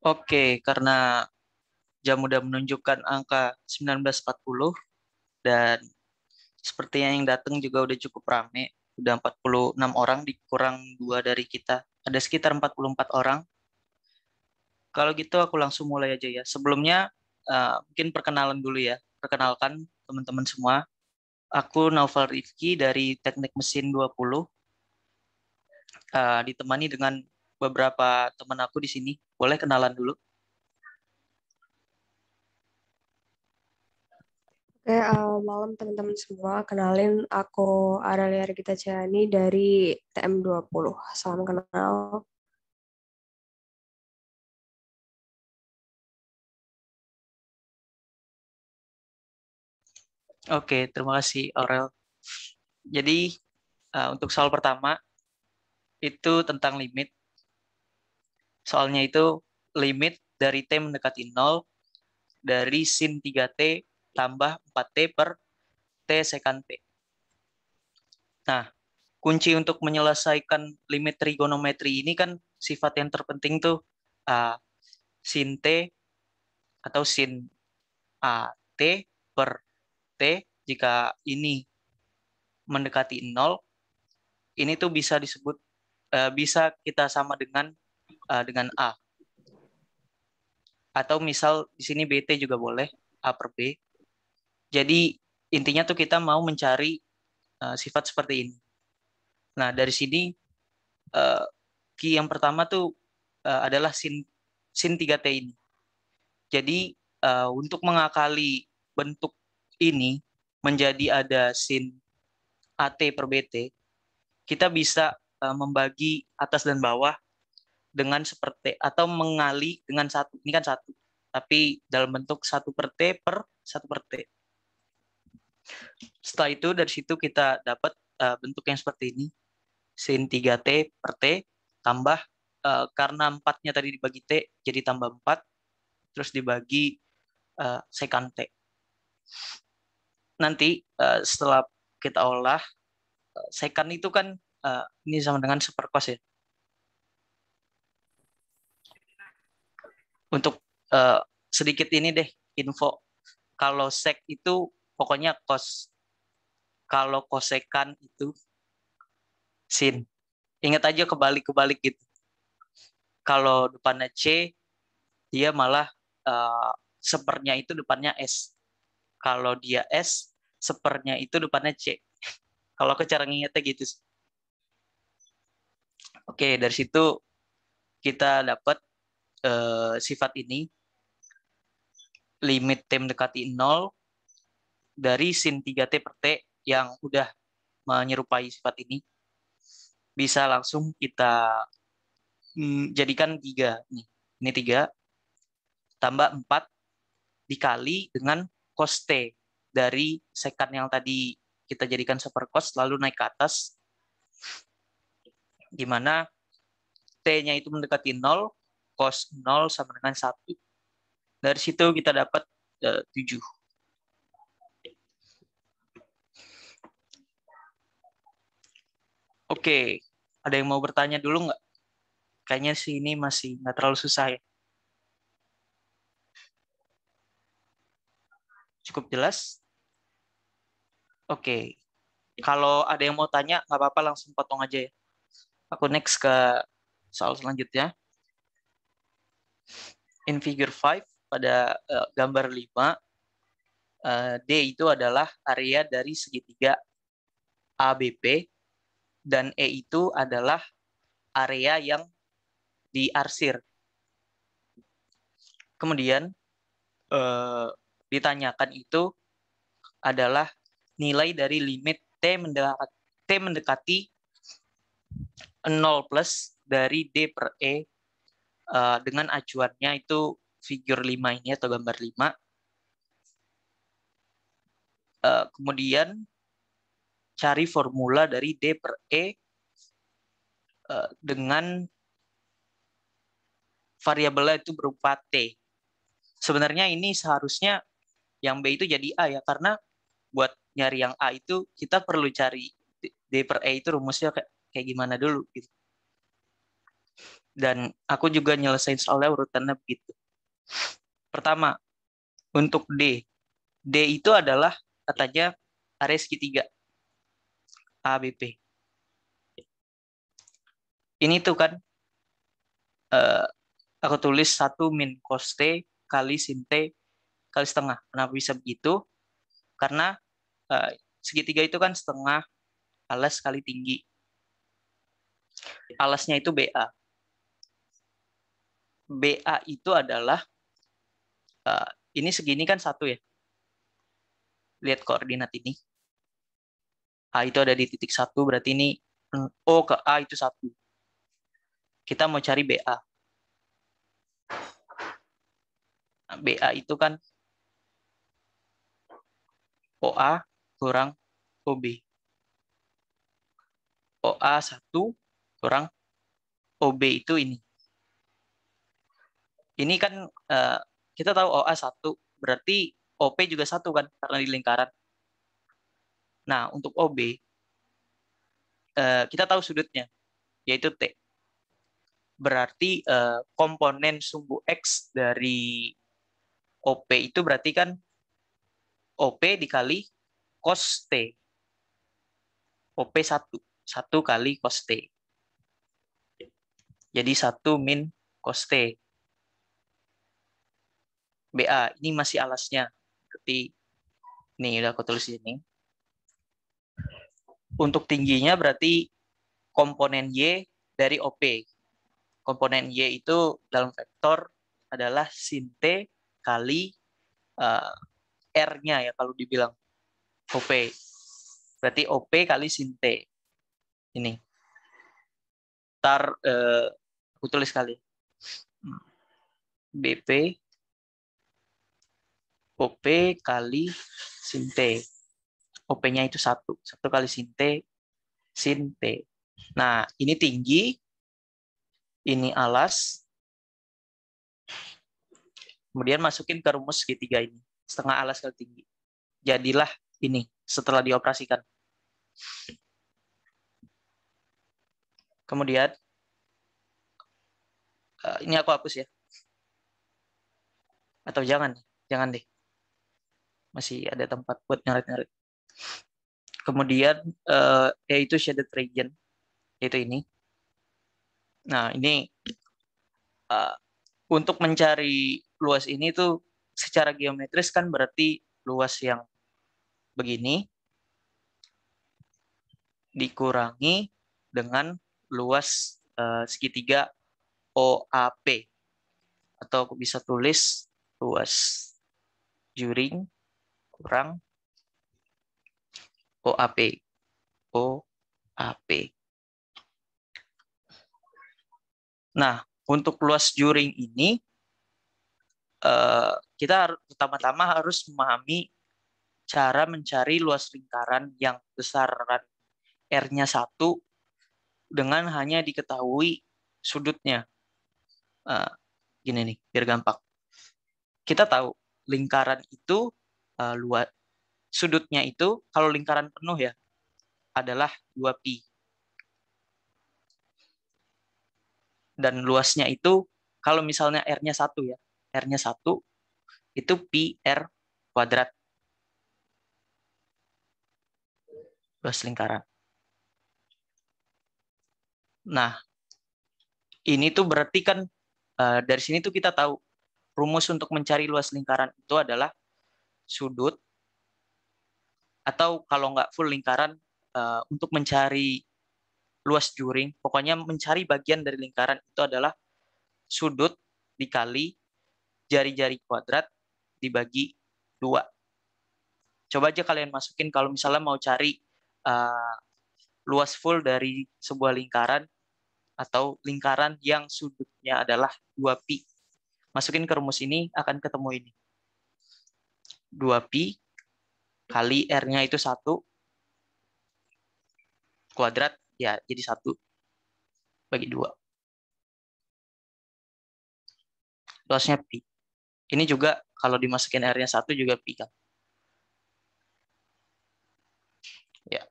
Oke, karena jam udah menunjukkan angka 19.40 dan sepertinya yang datang juga udah cukup rame. Udah 46 orang dikurang dua dari kita. Ada sekitar 44 orang. Kalau gitu aku langsung mulai aja ya. Sebelumnya uh, mungkin perkenalan dulu ya. Perkenalkan teman-teman semua. Aku Novel Rifki dari Teknik Mesin 20. Uh, eh, ditemani dengan beberapa teman aku di sini. Boleh kenalan dulu? Oke, okay, uh, eh, malam teman-teman semua. Kenalin aku Aralia Rikita Ciani dari TM20. Salam kenal. Oke, okay, terima kasih Aurel. Jadi uh, untuk soal pertama itu tentang limit. Soalnya itu limit dari T mendekati 0 dari sin 3T tambah 4T per T sekan T. Nah, kunci untuk menyelesaikan limit trigonometri ini kan sifat yang terpenting tuh uh, sin T atau sin A T per T jika ini mendekati 0 ini tuh bisa disebut eh, bisa kita sama dengan Eh, dengan A. Atau misal di sini BT juga boleh, A per B. Jadi intinya tuh kita mau mencari uh, sifat seperti ini. Nah, dari sini uh, key yang pertama tuh uh, adalah sin sin 3T ini. Jadi uh, untuk mengakali bentuk ini menjadi ada sin AT per BT, kita bisa uh, membagi atas dan bawah dengan seperti atau mengali dengan satu ini kan satu tapi dalam bentuk satu per t per satu per t. Setelah itu dari situ kita dapat uh, bentuk yang seperti ini sin 3t per t tambah uh, karena empatnya tadi dibagi t jadi tambah empat terus dibagi uh, eh, sekan t. Nanti uh, setelah kita olah sekan itu kan uh, ini sama dengan seperkos ya untuk uh, sedikit ini deh info kalau sek itu pokoknya kos kalau kosekan itu sin ingat aja kebalik kebalik gitu kalau depannya c dia malah uh, sepernya itu depannya s kalau dia s sepernya itu depannya c kalau aku cara ngingetnya gitu Oke, dari situ kita dapat uh, sifat ini limit t mendekati nol dari sin 3t per t yang udah menyerupai sifat ini bisa langsung kita mm, jadikan 3 nih. Ini 3 tambah 4 dikali dengan cos t dari sekan yang tadi kita jadikan super cos lalu naik ke atas di mana t-nya itu mendekati 0 cos 0 sama dengan 1. Dari situ kita dapat eh, uh, 7. Oke, ada yang mau bertanya dulu nggak? Kayaknya sih ini masih nggak terlalu susah ya. Cukup jelas? Oke, kalau ada yang mau tanya nggak apa-apa langsung potong aja ya. Aku next ke soal selanjutnya in figure 5 pada uh, gambar 5 uh, eh, D itu adalah area dari segitiga ABP dan E itu adalah area yang diarsir. Kemudian uh, ditanyakan itu adalah nilai dari limit T mendekati, T mendekati 0 plus dari D per E uh, dengan acuannya itu figur 5 ini atau gambar 5. Uh, eh, kemudian cari formula dari D per E uh, dengan variabelnya itu berupa T. Sebenarnya ini seharusnya yang B itu jadi A ya, karena buat nyari yang A itu kita perlu cari D per E itu rumusnya kayak, kayak gimana dulu gitu. Dan aku juga nyelesain soalnya urutannya begitu. Pertama, untuk D. D itu adalah katanya area segitiga ABP. Ini tuh kan uh, aku tulis satu min cos t kali sin t kali setengah. Kenapa bisa begitu? Karena uh, segitiga itu kan setengah alas kali tinggi. Alasnya itu BA. BA itu adalah uh, ini segini kan satu ya. Lihat koordinat ini. A itu ada di titik satu, berarti ini mm, O ke A itu satu. Kita mau cari BA. Nah, BA itu kan OA kurang OB. OA satu kurang OB itu ini ini kan uh, kita tahu OA satu, berarti OP juga satu kan karena di lingkaran. Nah, untuk OB uh, eh, kita tahu sudutnya yaitu T. Berarti uh, komponen sumbu X dari OP itu berarti kan OP dikali cos T. OP satu 1 kali cos T. Jadi satu min cos T. BA. Ini masih alasnya. Seperti ini udah aku tulis ini. Untuk tingginya berarti komponen Y dari OP. Komponen Y itu dalam vektor adalah sin T kali uh, R-nya ya kalau dibilang OP. Berarti OP kali sin T. Ini. Tar, eh, aku tulis kali. Hmm. BP OP kali sin T. OP-nya itu satu satu kali sin T, sin T. Nah, ini tinggi, ini alas, kemudian masukin ke rumus segitiga ini, setengah alas kali tinggi. Jadilah ini setelah dioperasikan. Kemudian, eh, ini aku hapus ya. Atau jangan, jangan deh masih ada tempat buat nyoret-nyoret. Kemudian uh, eh, yaitu shaded region, yaitu ini. Nah ini uh, untuk mencari luas ini tuh secara geometris kan berarti luas yang begini dikurangi dengan luas uh, segitiga OAP atau aku bisa tulis luas juring kurang OAP. OAP. Nah, untuk luas juring ini, eh, kita pertama-tama harus memahami cara mencari luas lingkaran yang besaran R-nya satu dengan hanya diketahui sudutnya. Eh, gini nih, biar gampang. Kita tahu lingkaran itu uh, eh, luas sudutnya itu kalau lingkaran penuh ya adalah 2pi. Dan luasnya itu kalau misalnya R-nya satu ya, R-nya satu itu pi R kuadrat. Luas lingkaran. Nah, ini tuh berarti kan eh, dari sini tuh kita tahu rumus untuk mencari luas lingkaran itu adalah sudut atau kalau nggak full lingkaran uh, untuk mencari luas juring. Pokoknya mencari bagian dari lingkaran itu adalah sudut dikali jari-jari kuadrat dibagi dua. Coba aja kalian masukin kalau misalnya mau cari uh, luas full dari sebuah lingkaran atau lingkaran yang sudutnya adalah 2pi. Masukin ke rumus ini akan ketemu ini. 2pi kali R-nya itu 1 kuadrat ya jadi 1 bagi 2. Luasnya pi. Ini juga kalau dimasukin R-nya 1 juga pi kan. Ya.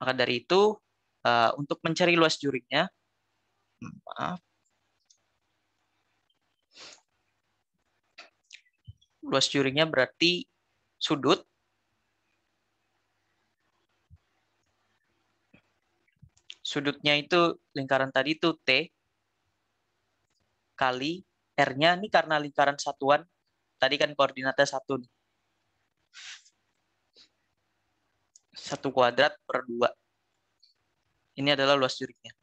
Maka dari itu eh, untuk mencari luas jurinya hmm, maaf Luas jurinya berarti sudut. Sudutnya itu lingkaran tadi itu T kali R-nya. Ini karena lingkaran satuan. Tadi kan koordinatnya satu. Nih. Satu kuadrat per dua. Ini adalah luas jurinya.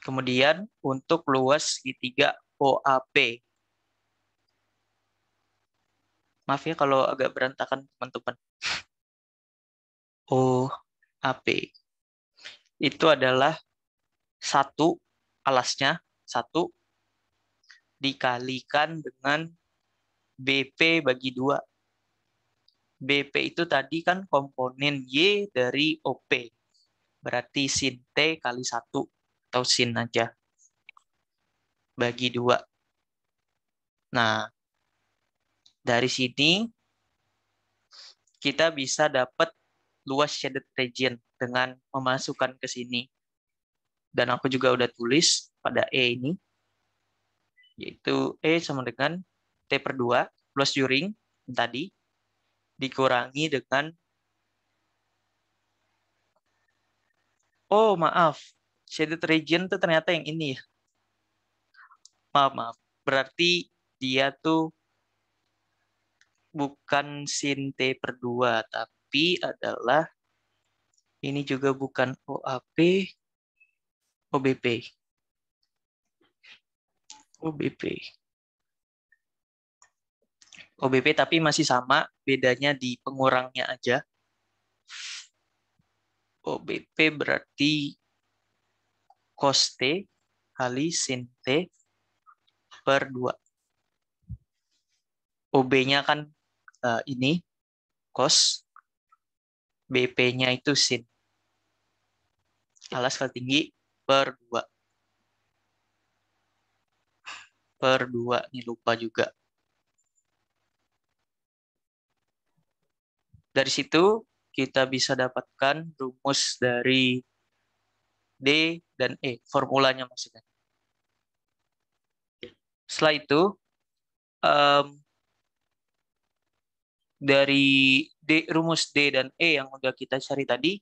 Kemudian untuk luas segitiga OAP Maaf ya kalau agak berantakan teman-teman. OAP. Oh, itu adalah satu alasnya, satu dikalikan dengan BP bagi dua. BP itu tadi kan komponen Y dari OP. Berarti sin T kali satu atau sin aja. Bagi dua. Nah, dari sini kita bisa dapat luas shaded region dengan memasukkan ke sini. Dan aku juga udah tulis pada E ini, yaitu E sama dengan T per 2 plus juring tadi dikurangi dengan Oh, maaf. Shaded region itu ternyata yang ini ya. Maaf, maaf. Berarti dia tuh bukan sin per dua, tapi adalah ini juga bukan OAP, OBP. OBP. OBP tapi masih sama, bedanya di pengurangnya aja. OBP berarti cos T kali sin T per 2. OB-nya kan uh, ini cos BP-nya itu sin. Alas kali tinggi per 2. Per 2, ini lupa juga. Dari situ kita bisa dapatkan rumus dari D dan E, formulanya maksudnya. Setelah itu, um, dari D, rumus D dan E yang udah kita cari tadi,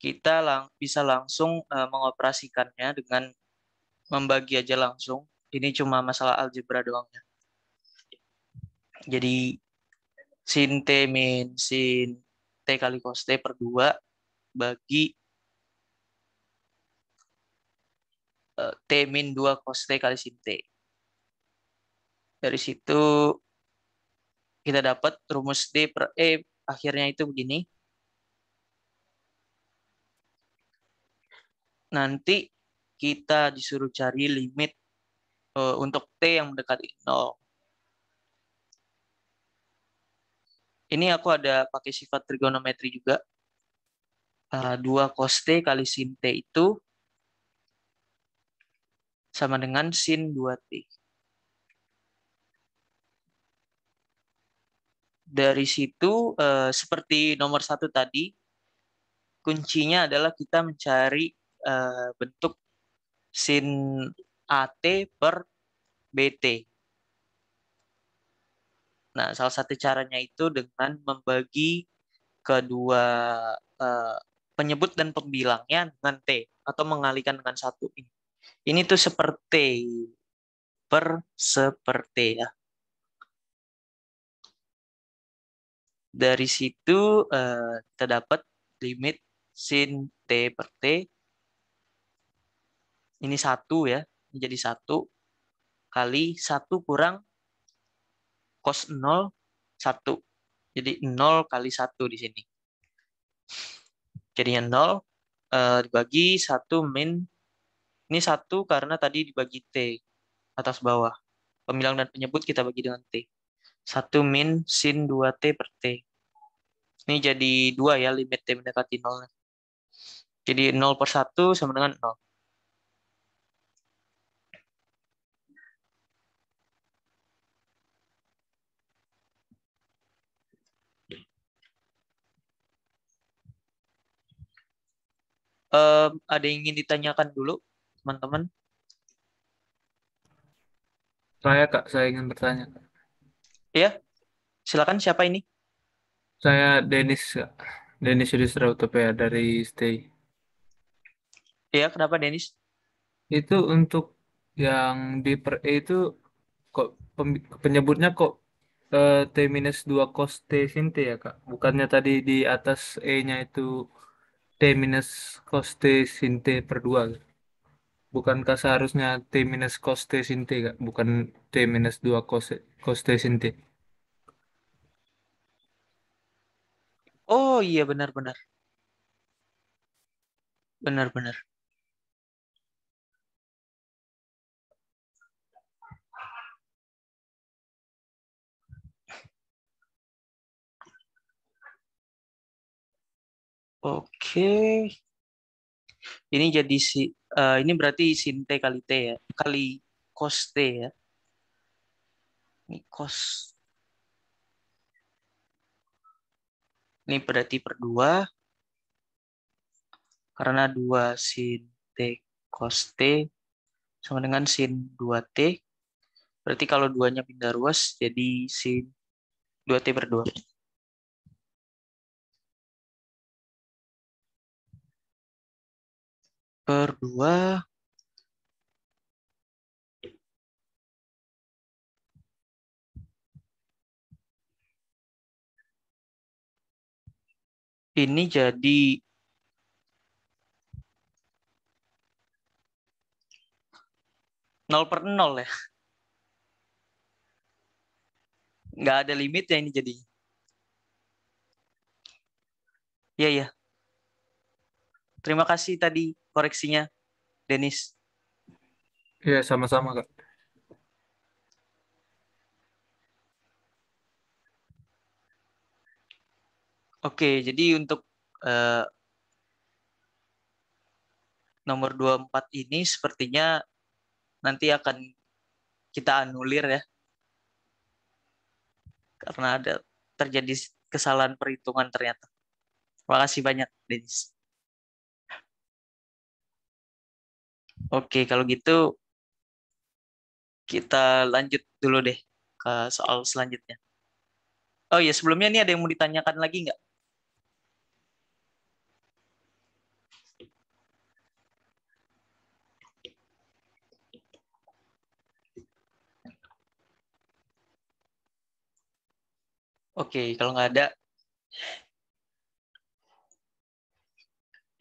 kita lang bisa langsung uh, mengoperasikannya dengan membagi aja langsung. Ini cuma masalah algebra doang ya. Jadi sin T min sin T kali cos T per 2 bagi uh, T min 2 cos T kali sin T. Dari situ kita dapat rumus D per E akhirnya itu begini. Nanti kita disuruh cari limit uh, untuk T yang mendekati 0. Ini aku ada pakai sifat trigonometri juga. E, uh, 2 cos T kali sin T itu sama dengan sin 2T. dari situ uh, seperti nomor satu tadi kuncinya adalah kita mencari uh, bentuk sin AT per BT. Nah, salah satu caranya itu dengan membagi kedua uh, penyebut dan pembilangnya dengan T atau mengalikan dengan satu ini. Ini tuh seperti per seperti ya. Dari situ uh, eh, terdapat limit sin t per t. Ini satu ya, menjadi satu kali satu kurang cos 0 satu, Jadi 0 kali satu di sini. Jadinya 0 uh, eh, dibagi satu min ini satu karena tadi dibagi T atas bawah. Pemilang dan penyebut kita bagi dengan T. 1 min sin 2t per t. Ini jadi 2 ya, limit t mendekati 0. Jadi 0 per 1 sama dengan 0. Um, ada yang ingin ditanyakan dulu, teman-teman? Saya, Kak. Saya ingin bertanya, Kak. Iya, silakan siapa ini? Saya Denis, Denis Yudhistra Utopia dari Stay. Iya, kenapa Denis? Itu untuk yang di per E itu kok penyebutnya kok eh, T minus 2 cos T sin T ya Kak? Bukannya tadi di atas E-nya itu T minus cos T sin T per 2. Bukankah seharusnya T minus cos T sin T, Kak? Bukan T minus 2 cos, cos T sin T. Oh iya benar-benar. Benar-benar. Oke. Ini jadi si uh, ini berarti sin T kali T ya. Kali cos T ya. Ini cos. Ini berarti per 2. Karena 2 sin T cos T sama dengan sin 2T. Berarti kalau duanya pindah ruas jadi sin 2T per 2. per 2 ini jadi nol per nol ya nggak ada limit ya ini jadi ya ya terima kasih tadi koreksinya, Denis. Iya, sama-sama, Kak. Oke, jadi untuk uh, nomor 24 ini sepertinya nanti akan kita anulir ya. Karena ada terjadi kesalahan perhitungan ternyata. Terima kasih banyak, Denis. Oke, kalau gitu kita lanjut dulu deh ke soal selanjutnya. Oh iya, sebelumnya ini ada yang mau ditanyakan lagi nggak? Oke, kalau nggak ada,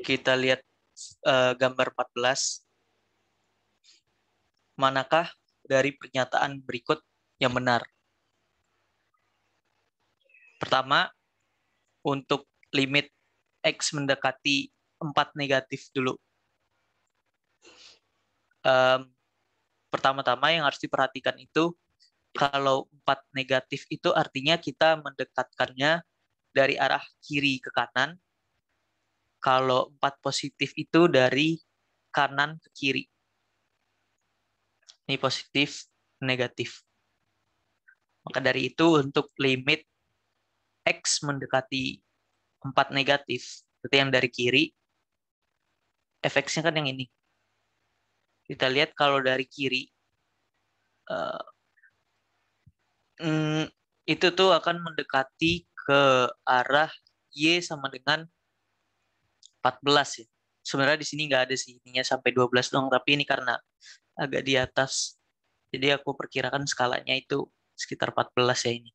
kita lihat uh, gambar 14 manakah dari pernyataan berikut yang benar? Pertama, untuk limit X mendekati 4 negatif dulu. Um, Pertama-tama yang harus diperhatikan itu, kalau 4 negatif itu artinya kita mendekatkannya dari arah kiri ke kanan. Kalau 4 positif itu dari kanan ke kiri ini positif, negatif. Maka dari itu untuk limit X mendekati 4 negatif, berarti yang dari kiri, efeknya kan yang ini. Kita lihat kalau dari kiri, eh, mm, itu tuh akan mendekati ke arah Y sama dengan 14 ya. Sebenarnya di sini nggak ada sih ininya sampai 12 dong, tapi ini karena agak di atas. Jadi aku perkirakan skalanya itu sekitar 14 ya ini.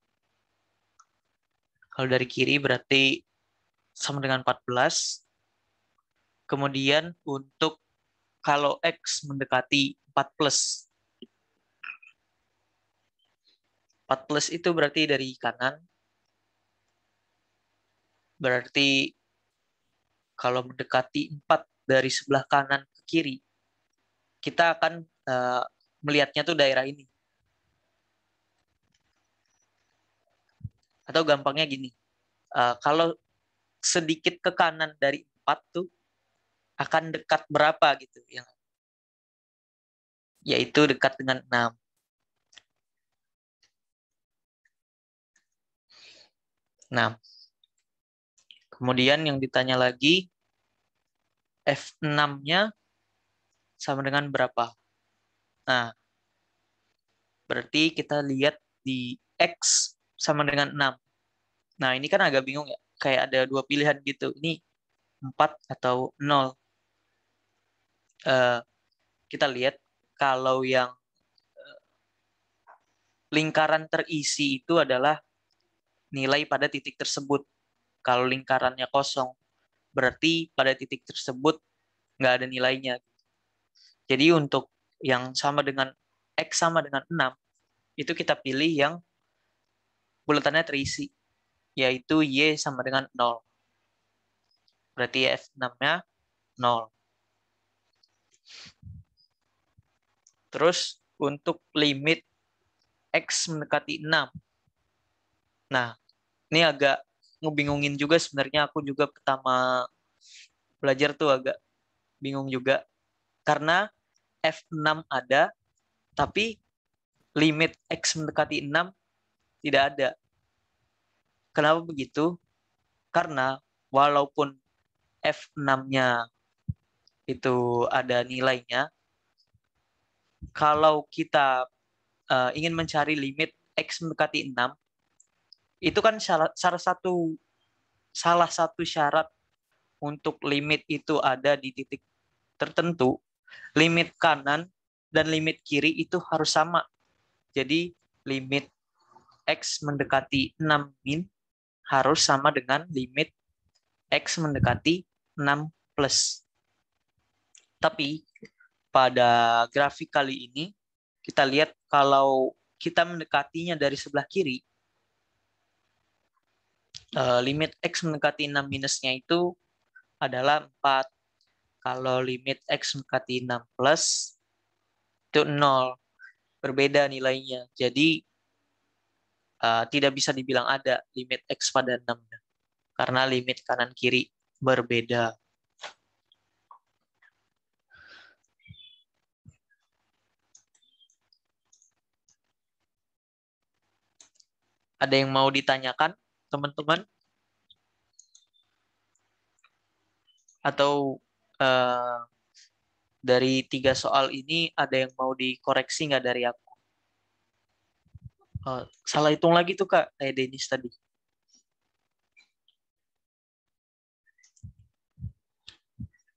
Kalau dari kiri berarti sama dengan 14. Kemudian untuk kalau X mendekati 4 plus. 4 plus itu berarti dari kanan. Berarti kalau mendekati 4 dari sebelah kanan ke kiri, kita akan uh, melihatnya tuh daerah ini. Atau gampangnya gini, uh, kalau sedikit ke kanan dari empat tuh akan dekat berapa gitu yang yaitu dekat dengan 6. Nah, kemudian yang ditanya lagi F6-nya sama dengan berapa? Nah, berarti kita lihat di X sama dengan 6. Nah, ini kan agak bingung ya. Kayak ada dua pilihan gitu. Ini 4 atau 0. Uh, eh, kita lihat kalau yang eh, lingkaran terisi itu adalah nilai pada titik tersebut. Kalau lingkarannya kosong, berarti pada titik tersebut nggak ada nilainya. Jadi untuk yang sama dengan X sama dengan 6, itu kita pilih yang bulatannya terisi, yaitu Y sama dengan 0. Berarti F6-nya 0. Terus untuk limit X mendekati 6. Nah, ini agak ngebingungin juga sebenarnya aku juga pertama belajar tuh agak bingung juga. Karena F6 ada, tapi limit X mendekati 6 tidak ada. Kenapa begitu? Karena walaupun F6-nya itu ada nilainya, kalau kita uh, ingin mencari limit X mendekati 6, itu kan syarat, salah satu salah satu syarat untuk limit itu ada di titik tertentu limit kanan dan limit kiri itu harus sama. Jadi limit X mendekati 6 min harus sama dengan limit X mendekati 6 plus. Tapi pada grafik kali ini, kita lihat kalau kita mendekatinya dari sebelah kiri, eh, limit X mendekati 6 minusnya itu adalah 4 kalau limit X mendekati 6 plus, itu 0. Berbeda nilainya. Jadi uh, tidak bisa dibilang ada limit X pada 6. Karena limit kanan-kiri berbeda. Ada yang mau ditanyakan, teman-teman? Atau Eh, dari tiga soal ini ada yang mau dikoreksi nggak dari aku? Uh, salah hitung lagi tuh kak, kayak Denis tadi.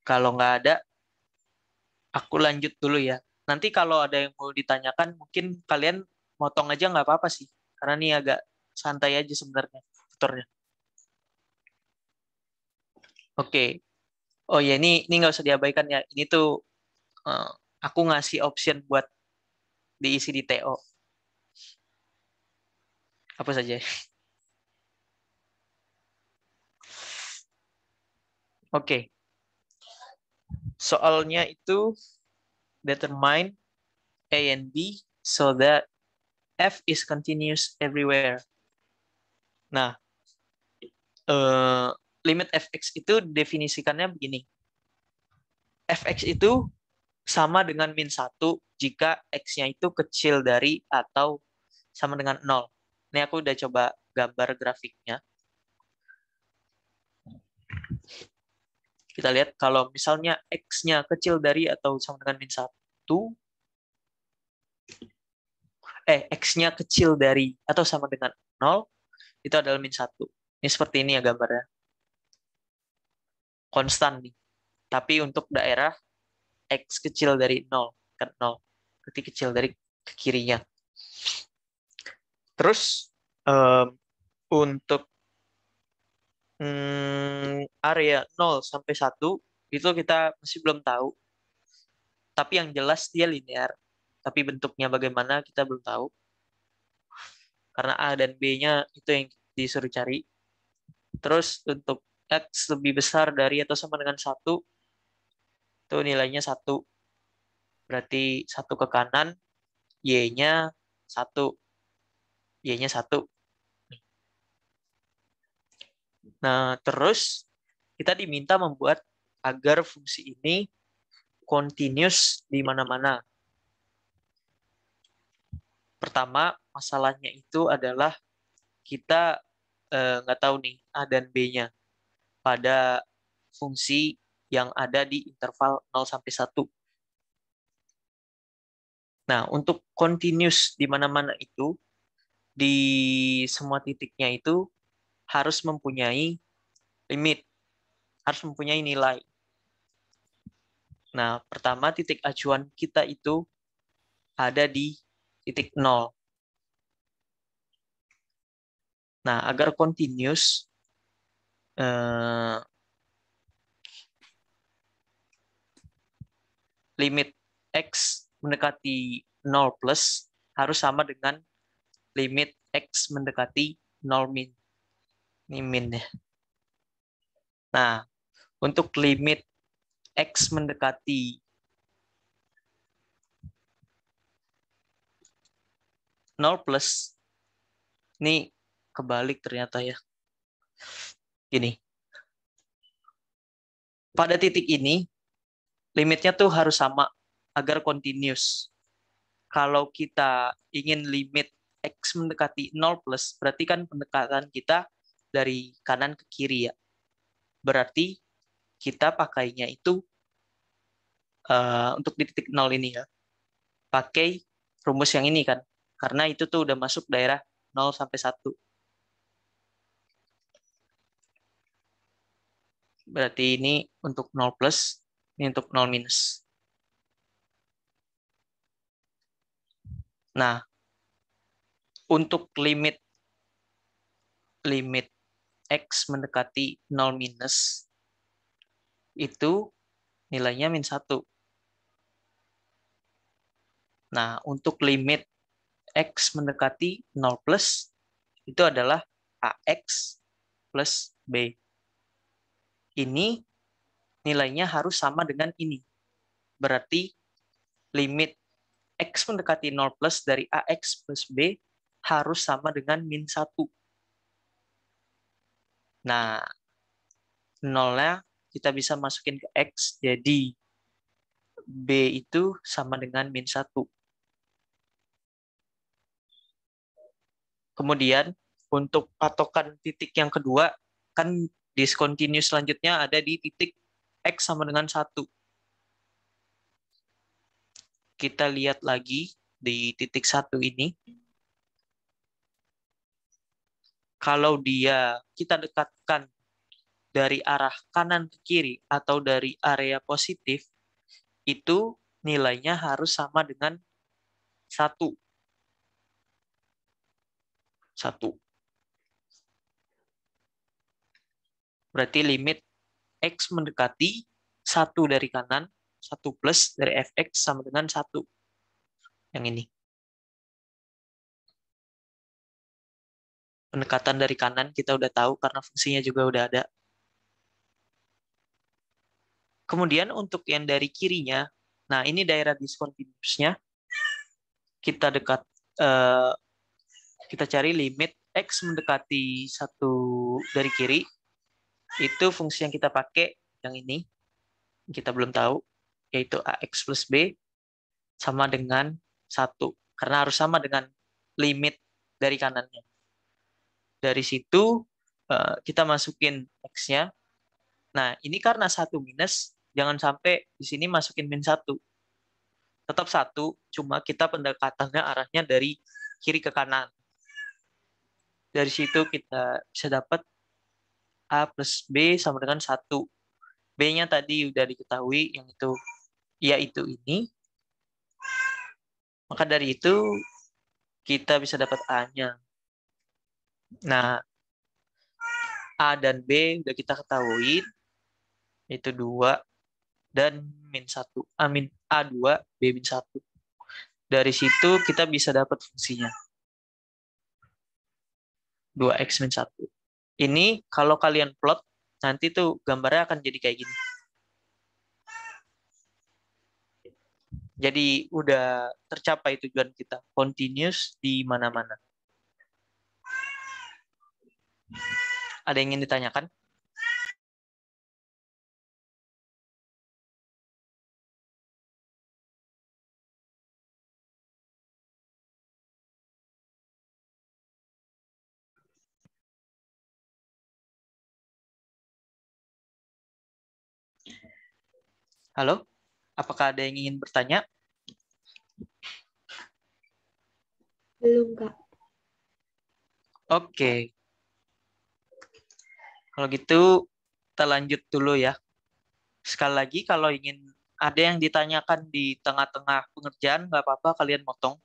Kalau nggak ada, aku lanjut dulu ya. Nanti kalau ada yang mau ditanyakan, mungkin kalian motong aja nggak apa-apa sih. Karena ini agak santai aja sebenarnya, Oke, oh ya ini ini nggak usah diabaikan ya ini tuh uh, aku ngasih option buat diisi di TO apa saja oke okay. soalnya itu determine A and B so that F is continuous everywhere nah uh, limit fx itu definisikannya begini. fx itu sama dengan min 1 jika x-nya itu kecil dari atau sama dengan 0. Ini aku udah coba gambar grafiknya. Kita lihat kalau misalnya x-nya kecil dari atau sama dengan min 1, eh x-nya kecil dari atau sama dengan 0, itu adalah min 1. Ini seperti ini ya gambarnya konstan nih. Tapi untuk daerah X kecil dari 0 ke 0. Berarti kecil dari ke kirinya. Terus um, untuk um, area 0 sampai 1 itu kita masih belum tahu. Tapi yang jelas dia linear. Tapi bentuknya bagaimana kita belum tahu. Karena A dan B-nya itu yang disuruh cari. Terus untuk X lebih besar dari atau sama dengan satu, itu nilainya satu, Berarti satu ke kanan, Y-nya satu, Y-nya satu. Nah, terus kita diminta membuat agar fungsi ini continuous di mana-mana. Pertama, masalahnya itu adalah kita eh, nggak tahu nih A dan B-nya pada fungsi yang ada di interval 0 sampai 1. Nah, untuk continuous di mana-mana itu, di semua titiknya itu harus mempunyai limit, harus mempunyai nilai. Nah, pertama titik acuan kita itu ada di titik 0. Nah, agar continuous, Eh, limit x mendekati 0 plus harus sama dengan limit x mendekati 0 min. Ini min ya. Nah, untuk limit x mendekati 0 plus ini kebalik ternyata ya. Gini. Pada titik ini, limitnya tuh harus sama agar continuous. Kalau kita ingin limit X mendekati 0 plus, berarti kan pendekatan kita dari kanan ke kiri ya. Berarti kita pakainya itu uh, untuk di titik 0 ini ya. Pakai rumus yang ini kan. Karena itu tuh udah masuk daerah 0 sampai 1. Berarti ini untuk 0 plus, ini untuk 0 minus. Nah, untuk limit limit X mendekati 0 minus, itu nilainya min 1. Nah, untuk limit X mendekati 0 plus, itu adalah AX plus B ini nilainya harus sama dengan ini. Berarti limit X mendekati 0 plus dari AX plus B harus sama dengan min 1. Nah, nolnya kita bisa masukin ke X, jadi B itu sama dengan min 1. Kemudian, untuk patokan titik yang kedua, kan discontinuous selanjutnya ada di titik X sama dengan 1. Kita lihat lagi di titik satu ini. Kalau dia kita dekatkan dari arah kanan ke kiri atau dari area positif, itu nilainya harus sama dengan satu. 1. Berarti limit X mendekati satu dari kanan, satu plus dari fx sama dengan satu Yang ini. Pendekatan dari kanan kita udah tahu karena fungsinya juga udah ada. Kemudian untuk yang dari kirinya, nah ini daerah discontinuous-nya. Kita dekat eh, kita cari limit x mendekati satu dari kiri itu fungsi yang kita pakai yang ini kita belum tahu yaitu ax plus b sama dengan satu karena harus sama dengan limit dari kanannya. Dari situ eh, kita masukin x-nya. Nah ini karena satu minus jangan sampai di sini masukin min satu. Tetap satu, cuma kita pendekatannya arahnya dari kiri ke kanan. Dari situ kita bisa dapat A plus B sama dengan 1. B-nya tadi sudah diketahui, yang itu yaitu ini. Maka dari itu, kita bisa dapat A-nya. Nah, A dan B sudah kita ketahui, itu 2 dan min 1, A, min A2, B min 1. Dari situ kita bisa dapat fungsinya. 2x min 1. Ini kalau kalian plot, nanti tuh gambarnya akan jadi kayak gini. Jadi udah tercapai tujuan kita. Continuous di mana-mana. Ada yang ingin ditanyakan? Halo, apakah ada yang ingin bertanya? Belum, Kak. Oke. Kalau gitu, kita lanjut dulu ya. Sekali lagi, kalau ingin ada yang ditanyakan di tengah-tengah pengerjaan, nggak apa-apa, kalian motong.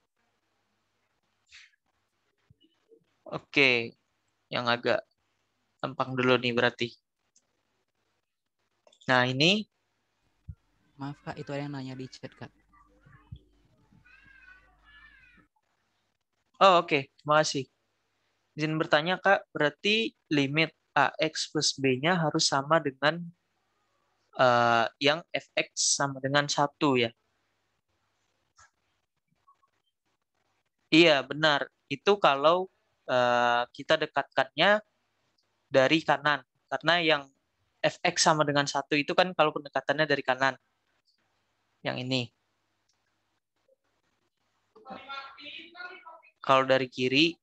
Oke, yang agak gampang dulu nih berarti. Nah, ini Maaf Kak, itu ada yang nanya di chat Kak. Oh oke, okay. makasih. Izin bertanya Kak, berarti limit AX plus B-nya harus sama dengan uh, yang fx sama dengan satu ya. Iya benar. Itu kalau uh, kita dekatkannya dari kanan, karena yang fx sama dengan satu itu kan kalau pendekatannya dari kanan yang ini. Kalau dari kiri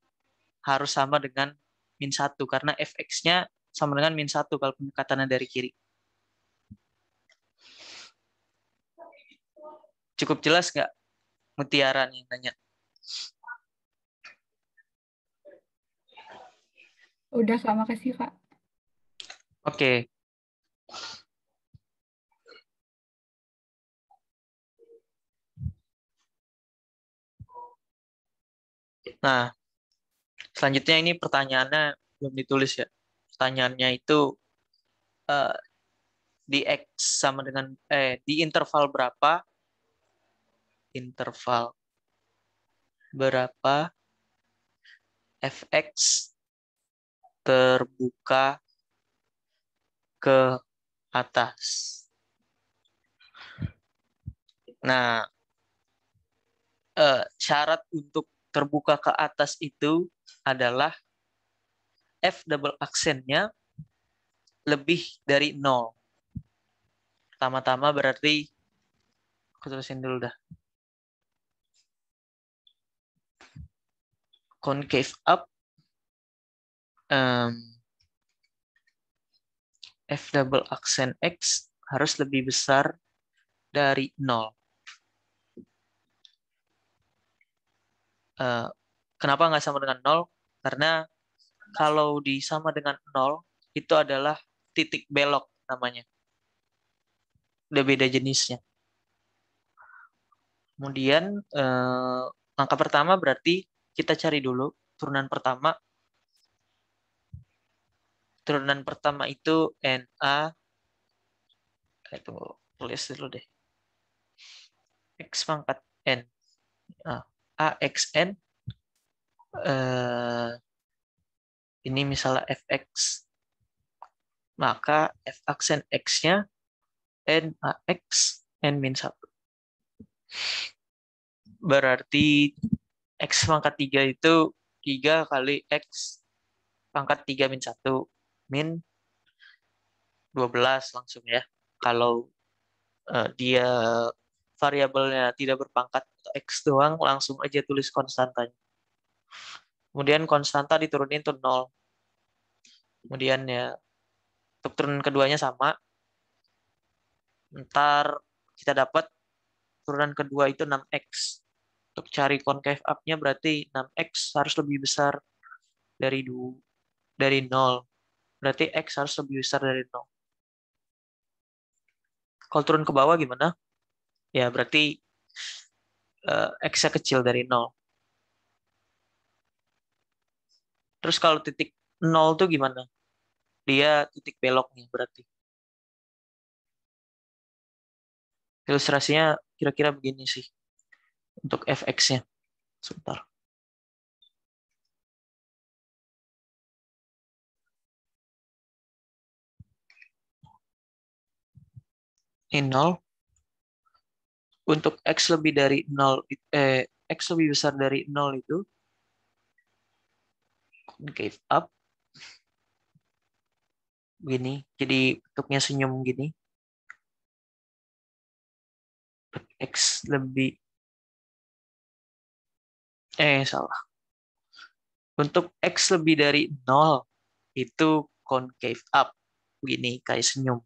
harus sama dengan min satu karena fx-nya sama dengan min satu, kalau pendekatannya dari kiri. Cukup jelas nggak mutiara nih tanya. Udah sama kasih Pak. Oke, Nah, selanjutnya ini pertanyaannya belum ditulis ya. Pertanyaannya itu uh, di x sama dengan eh di interval berapa? Interval berapa fx terbuka ke atas. Nah, eh, syarat untuk terbuka ke atas itu adalah F double aksennya lebih dari nol. Pertama-tama berarti aku tulisin dulu dah. Concave up um, F double aksen X harus lebih besar dari nol. Eh, kenapa nggak sama dengan nol? Karena kalau sama dengan nol itu adalah titik belok namanya. Udah beda jenisnya. Kemudian eh, langkah pertama berarti kita cari dulu turunan pertama. Turunan pertama itu NA. Eh, tunggu, tulis dulu deh. X pangkat N. Nah, AXN eh, ini misalnya fx maka f aksen x-nya n ax n min 1. Berarti x pangkat 3 itu 3 kali x pangkat 3 min 1 min 12 langsung ya. Kalau uh, dia variabelnya, tidak berpangkat X doang, langsung aja tulis konstantanya. Kemudian konstanta diturunin tuh nol Kemudian ya, untuk turun keduanya sama. Ntar kita dapat turunan kedua itu 6X. Untuk cari concave up-nya berarti 6X harus lebih besar dari du dari 0. Berarti X harus lebih besar dari 0. Kalau turun ke bawah gimana? Ya, berarti uh, eh, X kecil dari nol Terus kalau titik nol tuh gimana? Dia titik beloknya berarti. Ilustrasinya kira-kira begini sih. Untuk fx-nya. Sebentar. Ini 0 untuk x lebih dari nol, eh x lebih besar dari nol itu concave up gini jadi bentuknya senyum gini x lebih eh salah untuk x lebih dari nol itu concave up gini kayak senyum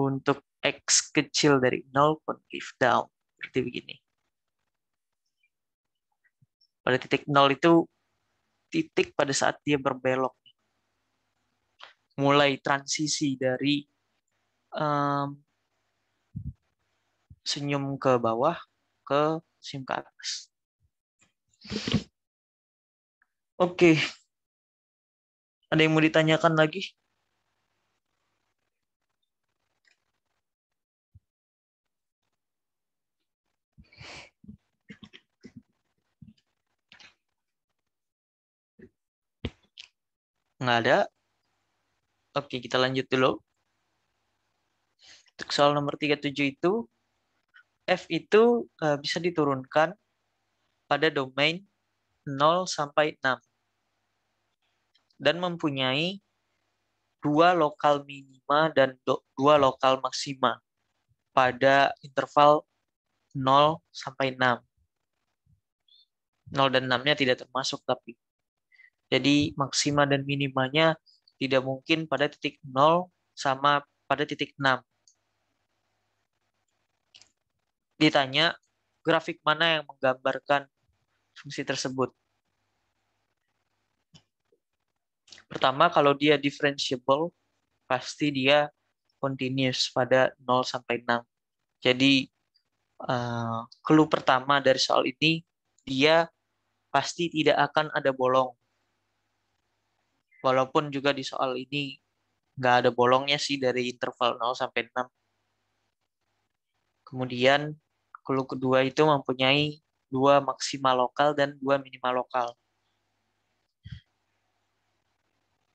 untuk X kecil dari 0 pun give down. Berarti begini. Pada titik 0 itu titik pada saat dia berbelok. Mulai transisi dari um, senyum ke bawah ke senyum ke atas. Oke. Okay. Ada yang mau ditanyakan lagi? Nggak ada. Oke, kita lanjut dulu. Untuk soal nomor 37 itu, F itu eh, bisa diturunkan pada domain 0 sampai 6 dan mempunyai dua lokal minima dan dua lokal maksima pada interval 0 sampai 6. 0 dan 6-nya tidak termasuk tapi. Jadi maksima dan minimanya tidak mungkin pada titik 0 sama pada titik 6. Ditanya grafik mana yang menggambarkan fungsi tersebut. Pertama, kalau dia differentiable, pasti dia continuous pada 0 sampai 6. Jadi, eh, clue pertama dari soal ini, dia pasti tidak akan ada bolong. Walaupun juga di soal ini nggak ada bolongnya sih dari interval 0 sampai 6. Kemudian clue kedua itu mempunyai dua maksimal lokal dan dua minimal lokal.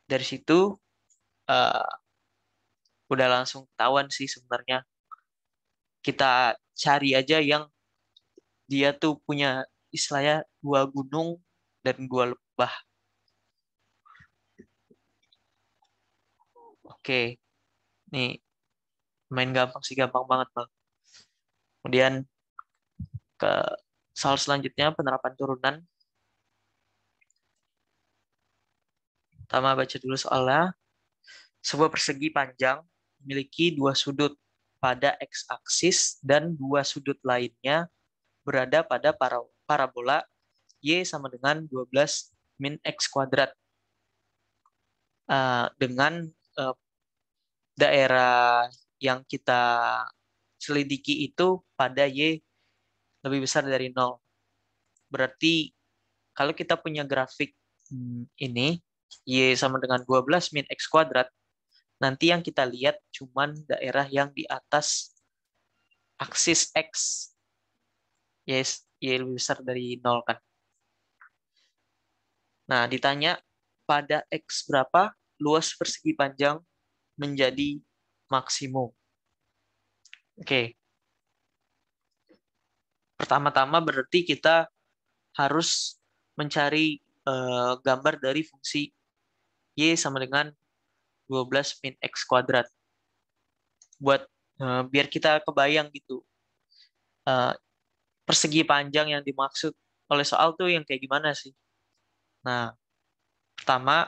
Dari situ uh, udah langsung ketahuan sih sebenarnya. Kita cari aja yang dia tuh punya istilahnya dua gunung dan dua lebah. Oke. Nih main gampang sih gampang banget bang. Kemudian ke soal selanjutnya penerapan turunan. Pertama baca dulu soalnya. Sebuah persegi panjang memiliki dua sudut pada x-aksis dan dua sudut lainnya berada pada parabola y sama dengan 12 min x kuadrat eh, dengan daerah yang kita selidiki itu pada Y lebih besar dari nol. Berarti kalau kita punya grafik hmm, ini, Y sama dengan 12 min X kuadrat, nanti yang kita lihat cuman daerah yang di atas aksis X. Yes, Y lebih besar dari nol kan. Nah, ditanya pada X berapa luas persegi panjang menjadi maksimum. Oke. Pertama-tama berarti kita harus mencari uh, gambar dari fungsi y sama dengan 12 min x kuadrat. Buat uh, biar kita kebayang gitu. Uh, persegi panjang yang dimaksud oleh soal tuh yang kayak gimana sih? Nah, pertama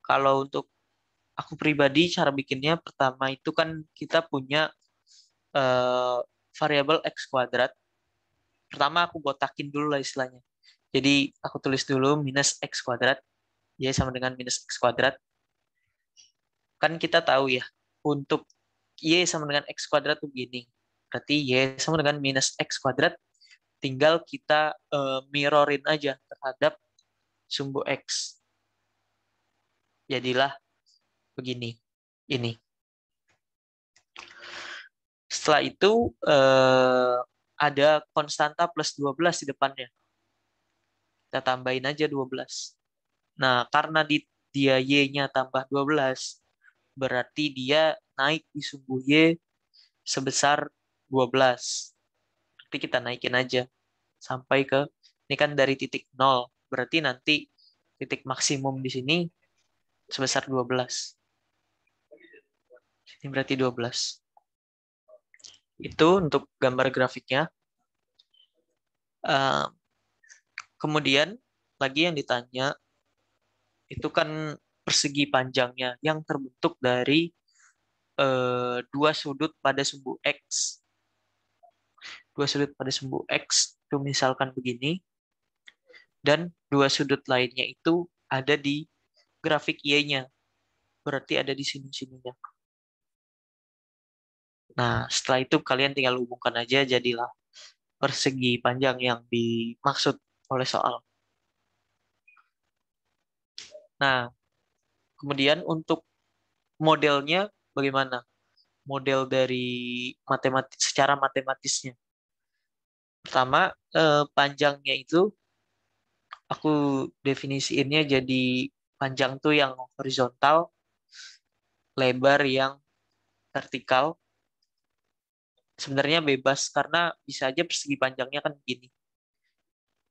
kalau untuk aku pribadi cara bikinnya pertama itu kan kita punya uh, eh, variabel x kuadrat. Pertama aku botakin dulu lah istilahnya. Jadi aku tulis dulu minus x kuadrat y sama dengan minus x kuadrat. Kan kita tahu ya untuk y sama dengan x kuadrat tuh gini. Berarti y sama dengan minus x kuadrat tinggal kita uh, mirrorin aja terhadap sumbu x. Jadilah begini ini. Setelah itu eh, ada konstanta plus 12 di depannya. Kita tambahin aja 12. Nah, karena di, dia Y-nya tambah 12, berarti dia naik di sumbu Y sebesar 12. Berarti kita naikin aja sampai ke, ini kan dari titik 0, berarti nanti titik maksimum di sini sebesar 12. Ini berarti 12. Itu untuk gambar grafiknya. Ehm, kemudian lagi yang ditanya itu kan persegi panjangnya yang terbentuk dari eh, dua sudut pada sumbu x. Dua sudut pada sumbu x itu misalkan begini, dan dua sudut lainnya itu ada di grafik y-nya, berarti ada di sini-sininya. Nah, setelah itu kalian tinggal hubungkan aja jadilah persegi panjang yang dimaksud oleh soal. Nah, kemudian untuk modelnya bagaimana? Model dari matematik secara matematisnya. Pertama, eh, panjangnya itu aku definisiinnya jadi panjang tuh yang horizontal, lebar yang vertikal, sebenarnya bebas karena bisa aja persegi panjangnya kan gini.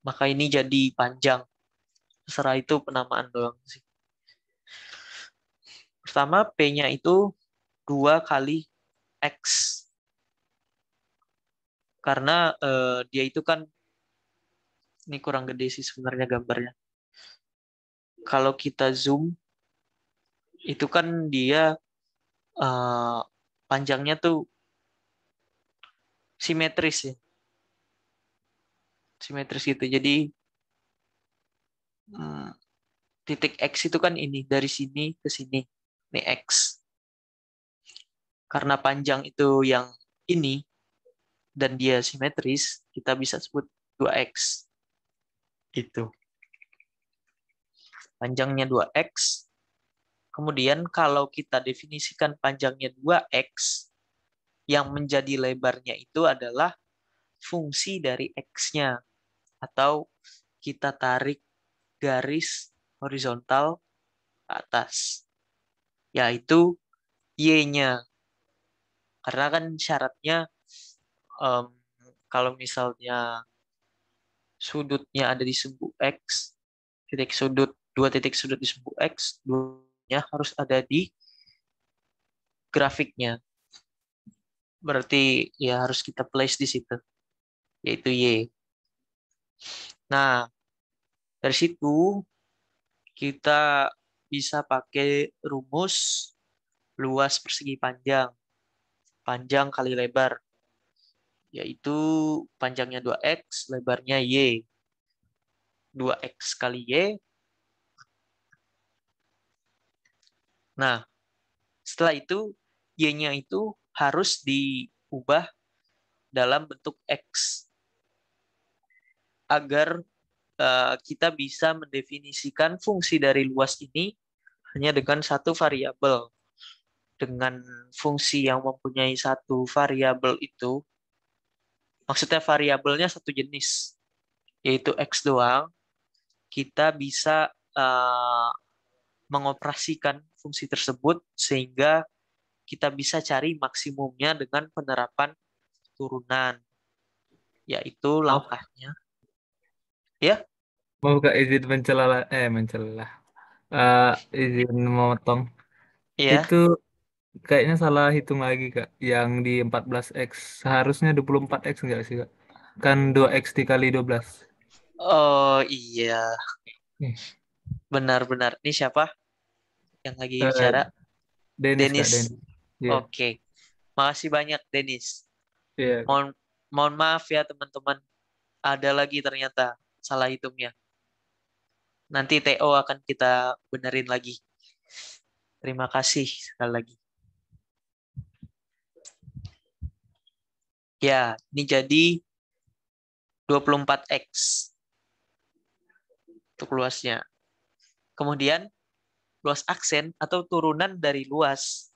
Maka ini jadi panjang. Setelah itu penamaan doang sih. Pertama P-nya itu 2 kali X. Karena eh, dia itu kan ini kurang gede sih sebenarnya gambarnya. Kalau kita zoom itu kan dia eh, panjangnya tuh simetris ya. Simetris gitu. Jadi hmm, titik X itu kan ini, dari sini ke sini. Ini X. Karena panjang itu yang ini, dan dia simetris, kita bisa sebut 2X. Itu. Panjangnya 2X. Kemudian kalau kita definisikan panjangnya 2X, yang menjadi lebarnya itu adalah fungsi dari X-nya. Atau kita tarik garis horizontal ke atas. Yaitu Y-nya. Karena kan syaratnya um, kalau misalnya sudutnya ada di sumbu X, titik sudut, dua titik sudut di sumbu X, dua harus ada di grafiknya berarti ya harus kita place di situ yaitu y. Nah, dari situ kita bisa pakai rumus luas persegi panjang. Panjang kali lebar yaitu panjangnya 2x, lebarnya y. 2x kali y. Nah, setelah itu y-nya itu harus diubah dalam bentuk X agar uh, kita bisa mendefinisikan fungsi dari luas ini hanya dengan satu variabel. Dengan fungsi yang mempunyai satu variabel itu, maksudnya variabelnya satu jenis, yaitu x doang, kita bisa uh, mengoperasikan fungsi tersebut sehingga kita bisa cari maksimumnya dengan penerapan turunan, yaitu oh. langkahnya. Ya? Mau ke izin mencela, eh mencela, uh, eh, izin memotong. Ya. Itu kayaknya salah hitung lagi kak. Yang di 14x seharusnya 24x enggak sih kak? Kan 2x dikali 12. Oh iya. Benar-benar. Ini siapa yang lagi uh, bicara? Dennis. Dennis. Kak, Dennis. Yeah. Oke. Okay. Makasih banyak Dennis. Yeah. Mohon mohon maaf ya teman-teman. Ada lagi ternyata salah hitungnya. Nanti TO akan kita benerin lagi. Terima kasih sekali lagi. Ya, ini jadi 24x untuk luasnya. Kemudian luas aksen atau turunan dari luas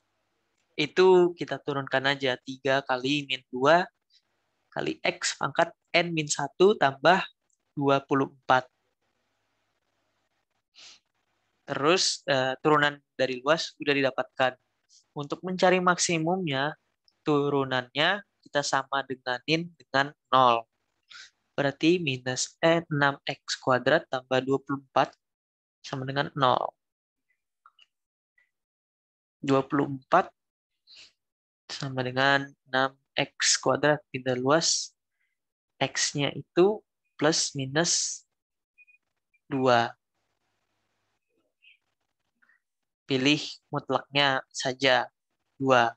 itu kita turunkan aja 3 kali min 2 kali X pangkat N min 1 tambah 24. Terus uh, turunan dari luas sudah didapatkan. Untuk mencari maksimumnya, turunannya kita sama dengan dengan 0. Berarti minus N 6X kuadrat tambah 24 sama dengan 0. 24 sama dengan 6x kuadrat pindah luas x-nya itu plus minus 2. Pilih mutlaknya saja 2.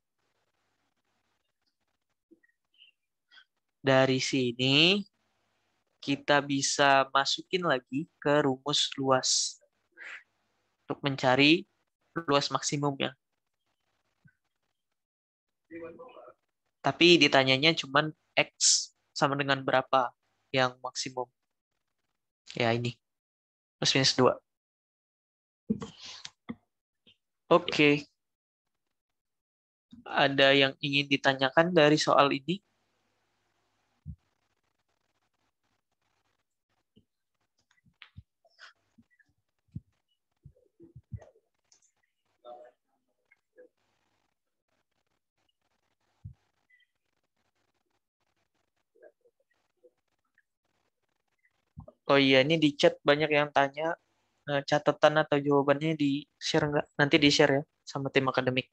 Dari sini kita bisa masukin lagi ke rumus luas untuk mencari luas maksimumnya. Tapi ditanyanya cuman X sama dengan berapa yang maksimum. Ya ini. Plus minus 2. Oke. Okay. Ada yang ingin ditanyakan dari soal ini? Oh iya, ini di chat banyak yang tanya eh, catatan atau jawabannya di share nggak? Nanti di share ya sama tim akademik.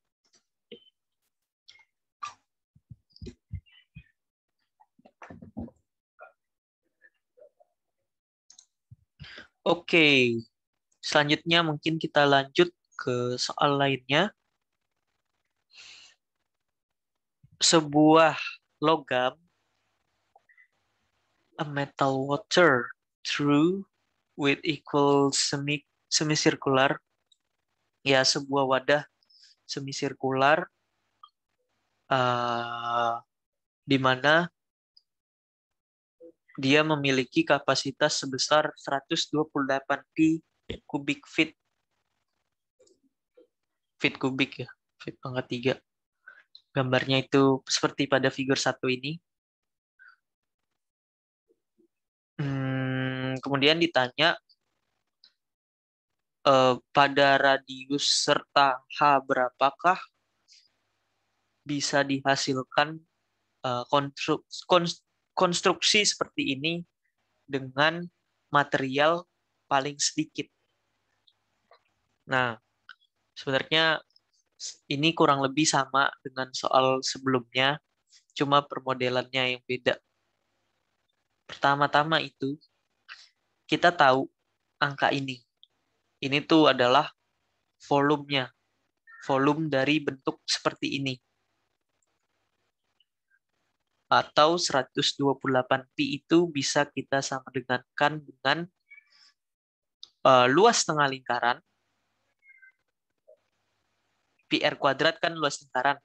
Oke, okay. selanjutnya mungkin kita lanjut ke soal lainnya. Sebuah logam a metal water True, with equal semi semicircular ya sebuah wadah semisirkular uh, eh, di mana dia memiliki kapasitas sebesar 128 pi kubik feet feet kubik ya feet pangkat tiga gambarnya itu seperti pada figur satu ini kemudian ditanya eh, pada radius serta H berapakah bisa dihasilkan eh, konstruksi seperti ini dengan material paling sedikit. Nah, sebenarnya ini kurang lebih sama dengan soal sebelumnya, cuma permodelannya yang beda. Pertama-tama itu kita tahu angka ini. Ini tuh adalah volumenya. Volume dari bentuk seperti ini. Atau 128pi itu bisa kita sama dengankan dengan uh, luas tengah lingkaran. PR kuadrat kan luas lingkaran.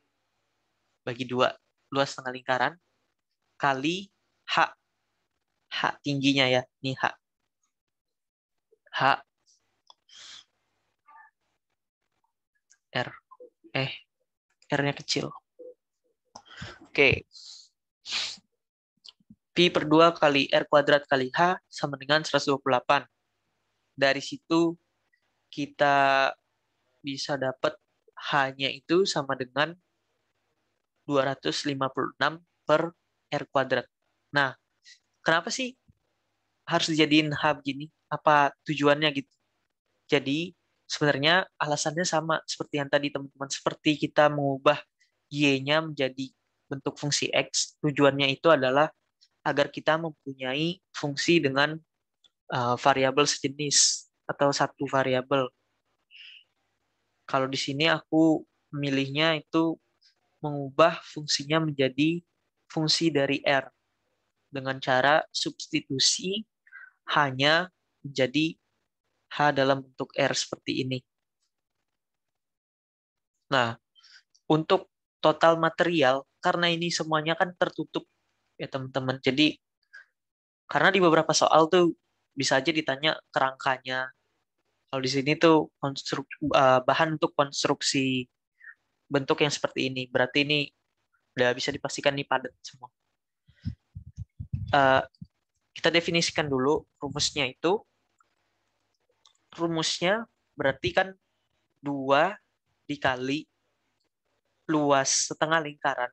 Bagi dua, luas tengah lingkaran kali H. H tingginya ya, ini H H R eh R-nya kecil. Oke. Okay. Pi per 2 kali R kuadrat kali H sama dengan 128. Dari situ kita bisa dapat H-nya itu sama dengan 256 per R kuadrat. Nah, kenapa sih harus dijadiin H begini? apa tujuannya gitu. Jadi sebenarnya alasannya sama seperti yang tadi teman-teman seperti kita mengubah y-nya menjadi bentuk fungsi x tujuannya itu adalah agar kita mempunyai fungsi dengan uh, variabel sejenis atau satu variabel kalau di sini aku memilihnya itu mengubah fungsinya menjadi fungsi dari r dengan cara substitusi hanya jadi H dalam bentuk R seperti ini. Nah, untuk total material, karena ini semuanya kan tertutup ya teman-teman. Jadi, karena di beberapa soal tuh bisa aja ditanya kerangkanya. Kalau di sini tuh konstruk, eh, bahan untuk konstruksi bentuk yang seperti ini. Berarti ini udah bisa dipastikan ini padat semua. Eh, kita definisikan dulu rumusnya itu rumusnya berarti kan dua dikali luas setengah lingkaran.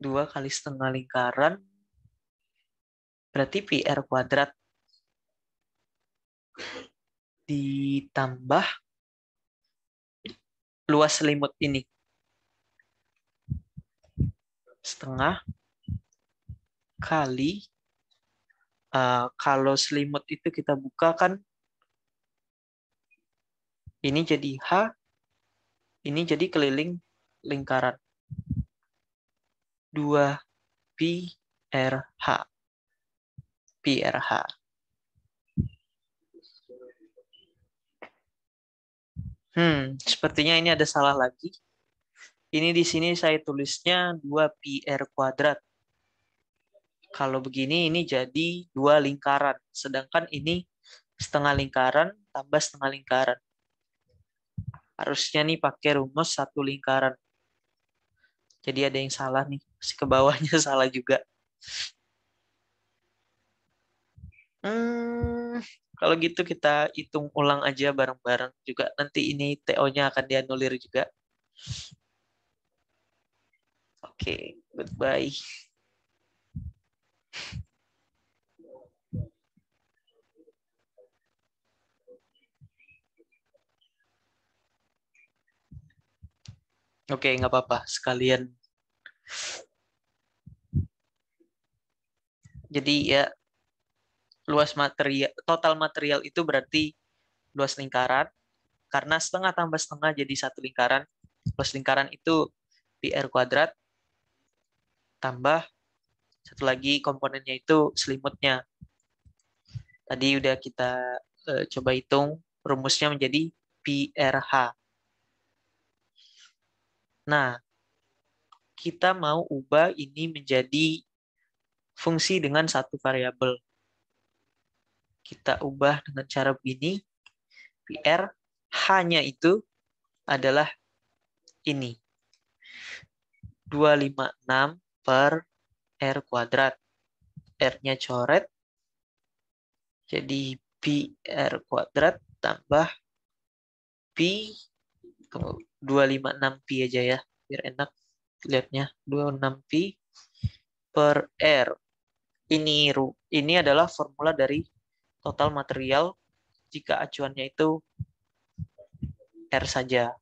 Dua kali setengah lingkaran berarti PR kuadrat ditambah luas selimut ini. Setengah kali Eh, kalau selimut itu kita buka kan ini jadi H, ini jadi keliling lingkaran. 2 prh, r h r h Hmm, sepertinya ini ada salah lagi. Ini di sini saya tulisnya 2 pi r kuadrat. Kalau begini ini jadi dua lingkaran, sedangkan ini setengah lingkaran tambah setengah lingkaran. Harusnya nih pakai rumus satu lingkaran. Jadi ada yang salah nih, si ke bawahnya salah juga. Hmm, kalau gitu kita hitung ulang aja bareng-bareng juga. Nanti ini TO-nya akan dianulir juga. Oke, okay, goodbye. Oke, okay, nggak apa-apa. Sekalian. Jadi ya luas material total material itu berarti luas lingkaran karena setengah tambah setengah jadi satu lingkaran Luas lingkaran itu pi r kuadrat tambah satu lagi komponennya itu selimutnya. Tadi udah kita uh, coba hitung rumusnya menjadi PRH. Nah, kita mau ubah ini menjadi fungsi dengan satu variabel. Kita ubah dengan cara begini. PR hanya itu adalah ini. 256 per R kuadrat. R-nya coret. Jadi pi R kuadrat tambah pi 256 pi aja ya, biar enak lihatnya 26 pi per R. Ini ini adalah formula dari total material jika acuannya itu R saja.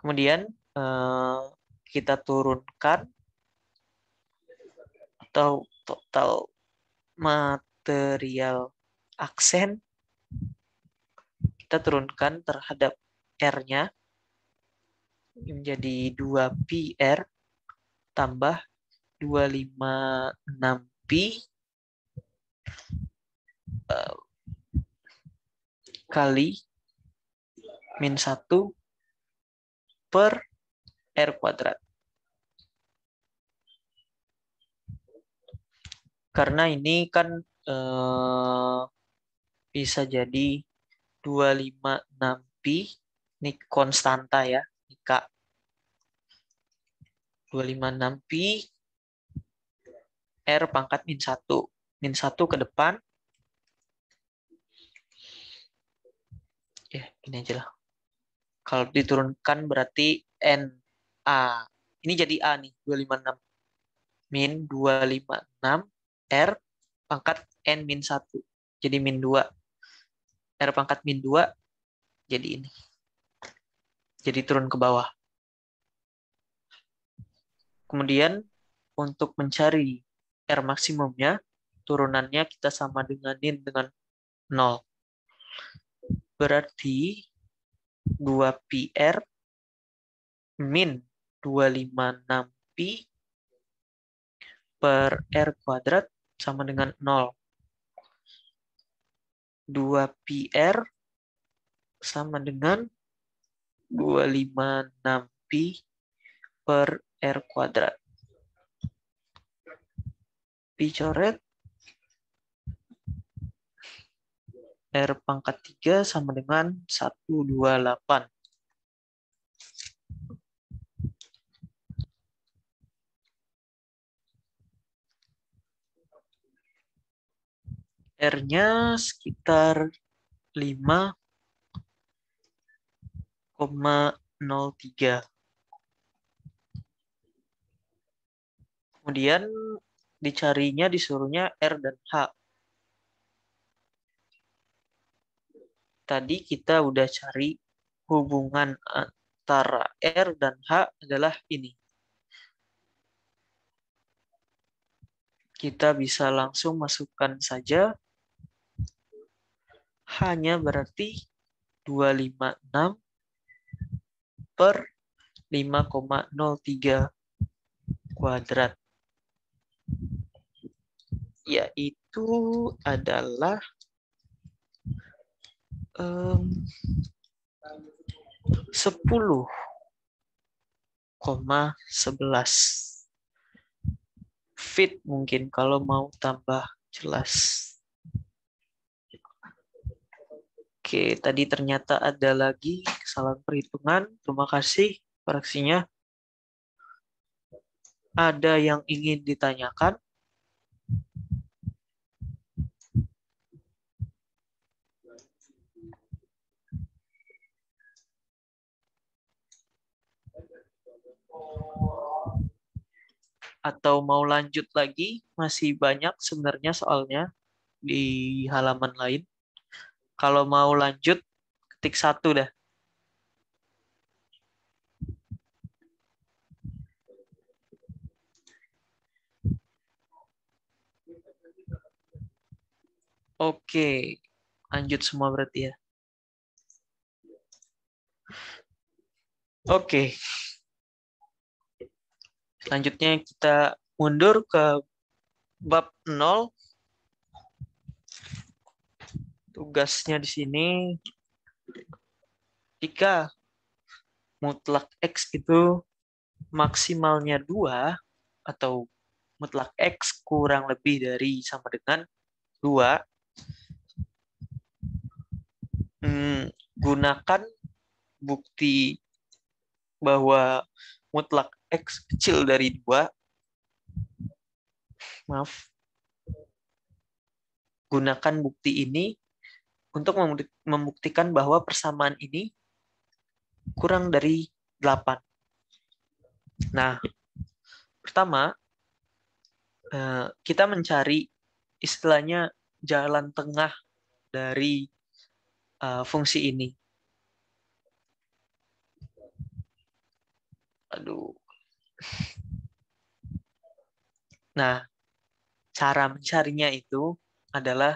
Kemudian Eh, kita turunkan atau total material aksen kita turunkan terhadap R-nya menjadi 2PR tambah 256P eh, kali min 1 per R kuadrat. Karena ini kan eh, bisa jadi 256P, ini konstanta ya, ini K. 256P, R pangkat min 1. Min 1 ke depan. Ya, ini aja lah. Kalau diturunkan berarti N A. Ini jadi A nih, 256. Min 256 R pangkat N min 1. Jadi min 2. R pangkat min 2 jadi ini. Jadi turun ke bawah. Kemudian untuk mencari R maksimumnya, turunannya kita sama dengan denganin dengan 0. Berarti 2PR min 256pi per R kuadrat sama dengan 0. 2PR sama dengan 256pi per R kuadrat. Pi coret R pangkat 3 sama dengan 128. R-nya sekitar 5,03. Kemudian dicarinya disuruhnya R dan H. Tadi kita udah cari hubungan antara R dan H adalah ini. Kita bisa langsung masukkan saja hanya berarti 256 per 5,03 kuadrat. Yaitu adalah um, 10,11. Fit mungkin kalau mau tambah jelas. Oke, tadi ternyata ada lagi kesalahan perhitungan. Terima kasih koreksinya. Ada yang ingin ditanyakan? Atau mau lanjut lagi? Masih banyak sebenarnya soalnya di halaman lain. Kalau mau lanjut, ketik satu dah. Oke, lanjut semua berarti ya. Oke. Selanjutnya kita mundur ke bab 0 tugasnya di sini jika mutlak x itu maksimalnya dua atau mutlak x kurang lebih dari sama dengan dua hmm, gunakan bukti bahwa mutlak x kecil dari dua maaf gunakan bukti ini untuk membuktikan bahwa persamaan ini kurang dari 8. Nah, pertama eh, kita mencari istilahnya jalan tengah dari eh, fungsi ini. Aduh. Nah, cara mencarinya itu adalah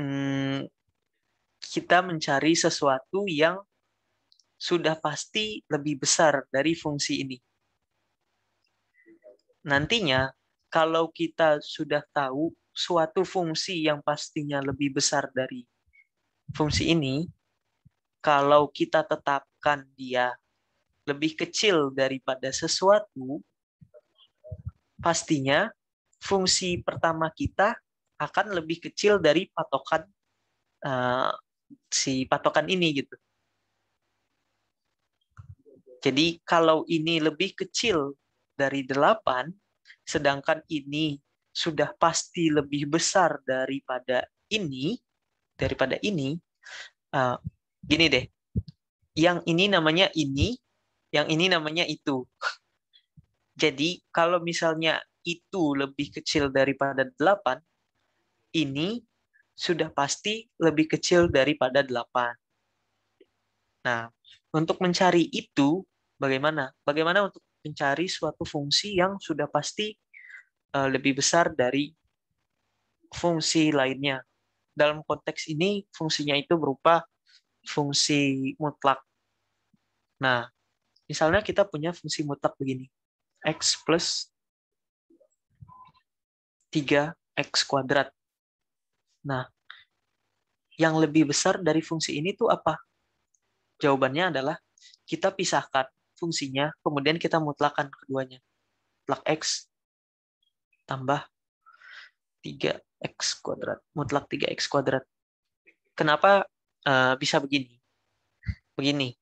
hmm, kita mencari sesuatu yang sudah pasti lebih besar dari fungsi ini. Nantinya, kalau kita sudah tahu suatu fungsi yang pastinya lebih besar dari fungsi ini, kalau kita tetapkan dia lebih kecil daripada sesuatu, pastinya fungsi pertama kita akan lebih kecil dari patokan uh, si patokan ini gitu. Jadi kalau ini lebih kecil dari 8, sedangkan ini sudah pasti lebih besar daripada ini, daripada ini, uh, gini deh, yang ini namanya ini, yang ini namanya itu. Jadi kalau misalnya itu lebih kecil daripada 8, ini sudah pasti lebih kecil daripada 8. Nah, untuk mencari itu bagaimana? Bagaimana untuk mencari suatu fungsi yang sudah pasti eh, lebih besar dari fungsi lainnya? Dalam konteks ini, fungsinya itu berupa fungsi mutlak. Nah, misalnya kita punya fungsi mutlak begini. X plus 3x kuadrat Nah, yang lebih besar dari fungsi ini tuh apa? Jawabannya adalah kita pisahkan fungsinya, kemudian kita mutlakan keduanya. Plak X tambah 3X kuadrat, mutlak 3X kuadrat. Kenapa uh, bisa begini? Begini,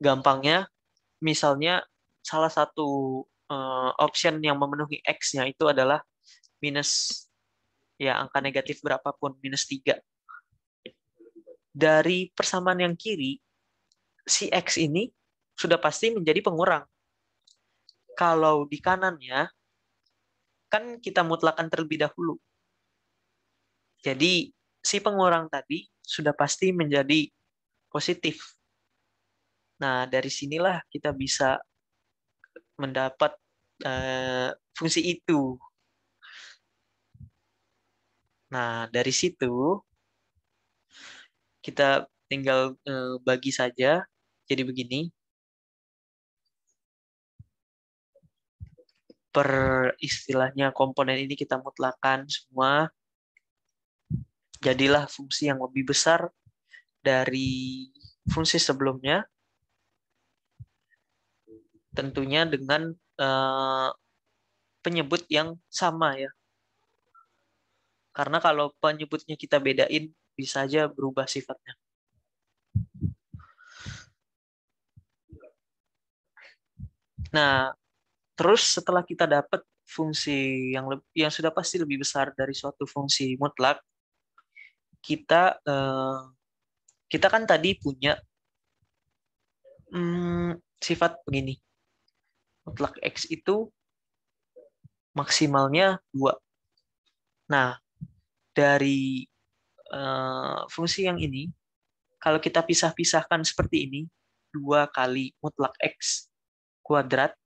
gampangnya misalnya salah satu uh, option yang memenuhi X-nya itu adalah minus ya angka negatif berapapun minus tiga dari persamaan yang kiri si X ini sudah pasti menjadi pengurang kalau di kanannya kan kita mutlakan terlebih dahulu jadi si pengurang tadi sudah pasti menjadi positif nah dari sinilah kita bisa mendapat uh, fungsi itu Nah, dari situ kita tinggal uh, bagi saja jadi begini. Per istilahnya komponen ini kita mutlakan semua. Jadilah fungsi yang lebih besar dari fungsi sebelumnya. Tentunya dengan uh, penyebut yang sama ya karena kalau penyebutnya kita bedain, bisa aja berubah sifatnya. Nah, terus setelah kita dapat fungsi yang lebih, yang sudah pasti lebih besar dari suatu fungsi mutlak, kita eh, kita kan tadi punya hmm, sifat begini. Mutlak x itu maksimalnya dua. Nah, dari uh, fungsi yang ini, kalau kita pisah-pisahkan seperti ini, dua kali mutlak X kuadrat,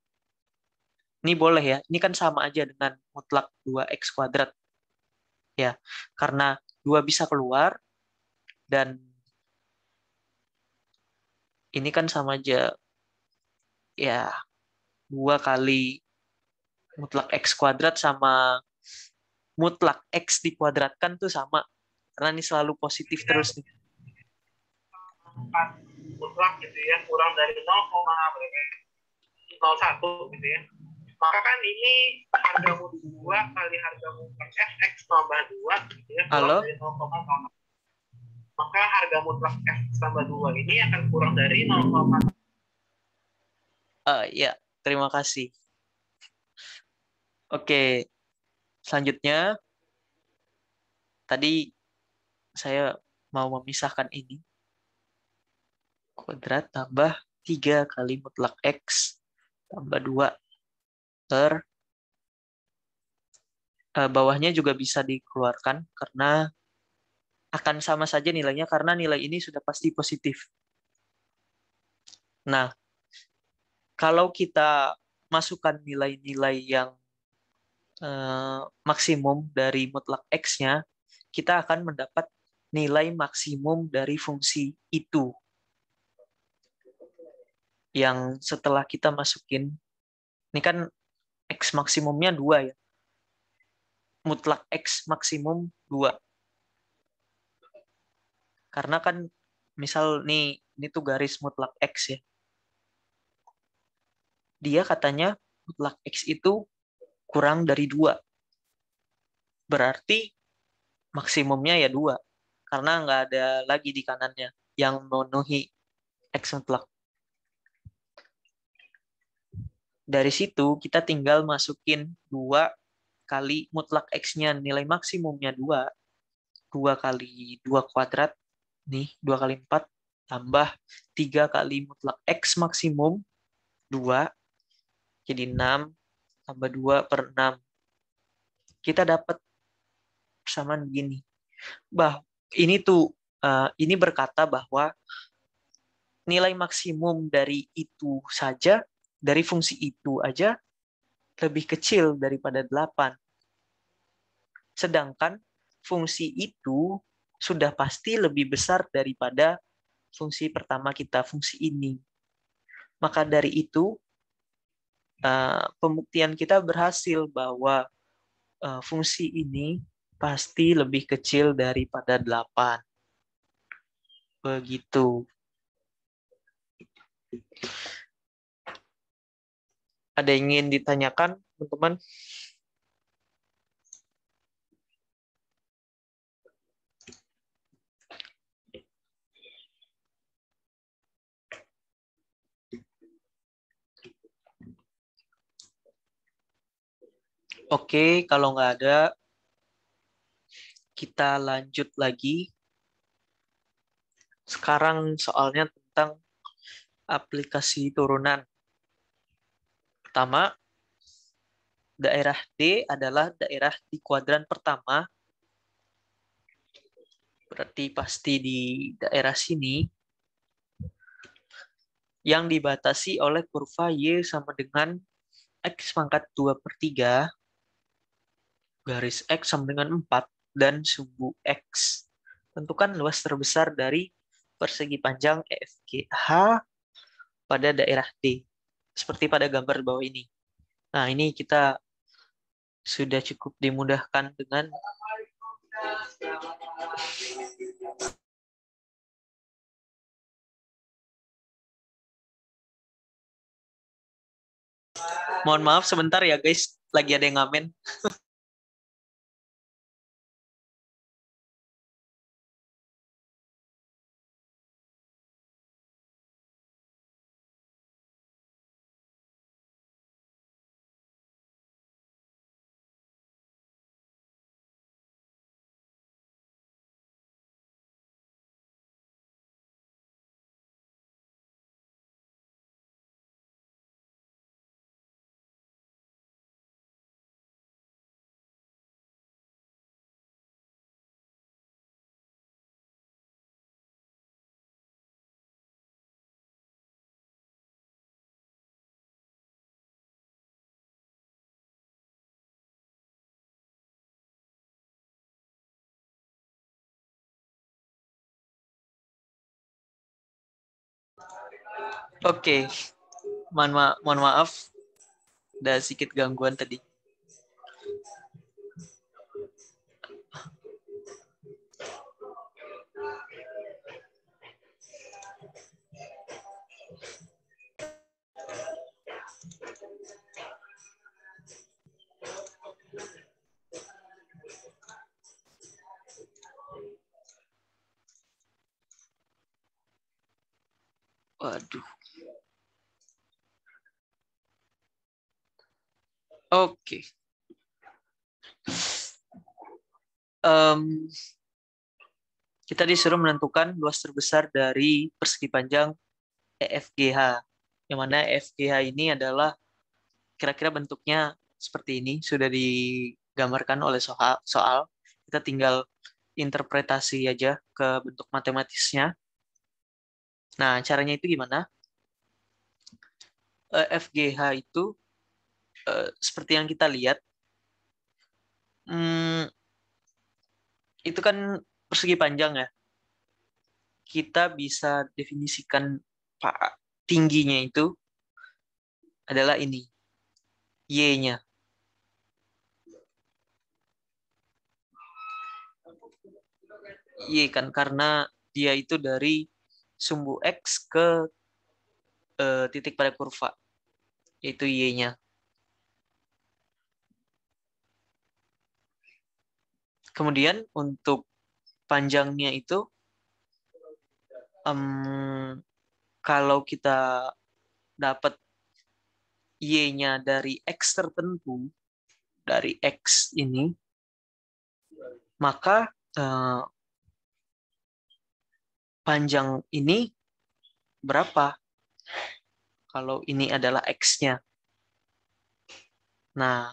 ini boleh ya, ini kan sama aja dengan mutlak 2X kuadrat. Ya, karena 2 bisa keluar, dan ini kan sama aja, ya, dua kali mutlak X kuadrat sama mutlak x dikuadratkan tuh sama karena ini selalu positif iya. terus nih. Mutlak gitu ya kurang dari 0,01 ya? gitu ya. Maka kan ini harga mu 2 kali harga mu per f tambah 2 gitu ya. Halo? Dari 0, Maka harga mutlak f tambah 2 ini akan kurang dari 0,1. Uh, ya, terima kasih. Oke, okay. Selanjutnya, tadi saya mau memisahkan ini. Kuadrat tambah 3 kali mutlak X tambah 2 per eh, bawahnya juga bisa dikeluarkan karena akan sama saja nilainya karena nilai ini sudah pasti positif. Nah, kalau kita masukkan nilai-nilai yang Eh, maksimum dari mutlak x-nya, kita akan mendapat nilai maksimum dari fungsi itu. Yang setelah kita masukin, ini kan x maksimumnya 2 ya. Mutlak x maksimum 2. Karena kan misal nih, ini tuh garis mutlak x ya. Dia katanya mutlak x itu kurang dari dua. Berarti maksimumnya ya dua, karena nggak ada lagi di kanannya yang memenuhi X mutlak. Dari situ kita tinggal masukin dua kali mutlak x-nya nilai maksimumnya dua, dua kali dua kuadrat nih dua kali empat tambah tiga kali mutlak x maksimum dua jadi enam tambah 2 per 6. Kita dapat persamaan begini. Bah, ini tuh uh, ini berkata bahwa nilai maksimum dari itu saja dari fungsi itu aja lebih kecil daripada 8. Sedangkan fungsi itu sudah pasti lebih besar daripada fungsi pertama kita, fungsi ini. Maka dari itu, Eh, pembuktian kita berhasil bahwa uh, fungsi ini pasti lebih kecil daripada 8. Begitu. Ada yang ingin ditanyakan, teman-teman? Oke, kalau nggak ada, kita lanjut lagi. Sekarang soalnya tentang aplikasi turunan. Pertama, daerah D adalah daerah di kuadran pertama. Berarti pasti di daerah sini yang dibatasi oleh kurva Y sama dengan X pangkat 2 per 3 garis X sama dengan 4 dan sumbu X. Tentukan luas terbesar dari persegi panjang FGH pada daerah D, seperti pada gambar di bawah ini. Nah, ini kita sudah cukup dimudahkan dengan Mohon maaf sebentar ya guys, lagi ada yang ngamen. Oke. Okay. Mohon, ma mohon maaf. Ada sedikit gangguan tadi. Waduh. Oke. Okay. Um, kita disuruh menentukan luas terbesar dari persegi panjang EFGH. Yang mana EFGH ini adalah kira-kira bentuknya seperti ini, sudah digambarkan oleh soal. soal. Kita tinggal interpretasi aja ke bentuk matematisnya. Nah, caranya itu gimana? FGH eh, itu eh, seperti yang kita lihat, hmm, itu kan persegi panjang ya. Kita bisa definisikan tingginya itu adalah ini, y-nya. Y kan karena dia itu dari sumbu X ke e, titik pada kurva, yaitu Y-nya. Kemudian untuk panjangnya itu, um, kalau kita dapat Y-nya dari X tertentu, dari X ini, maka uh, panjang ini berapa? Kalau ini adalah X-nya. Nah,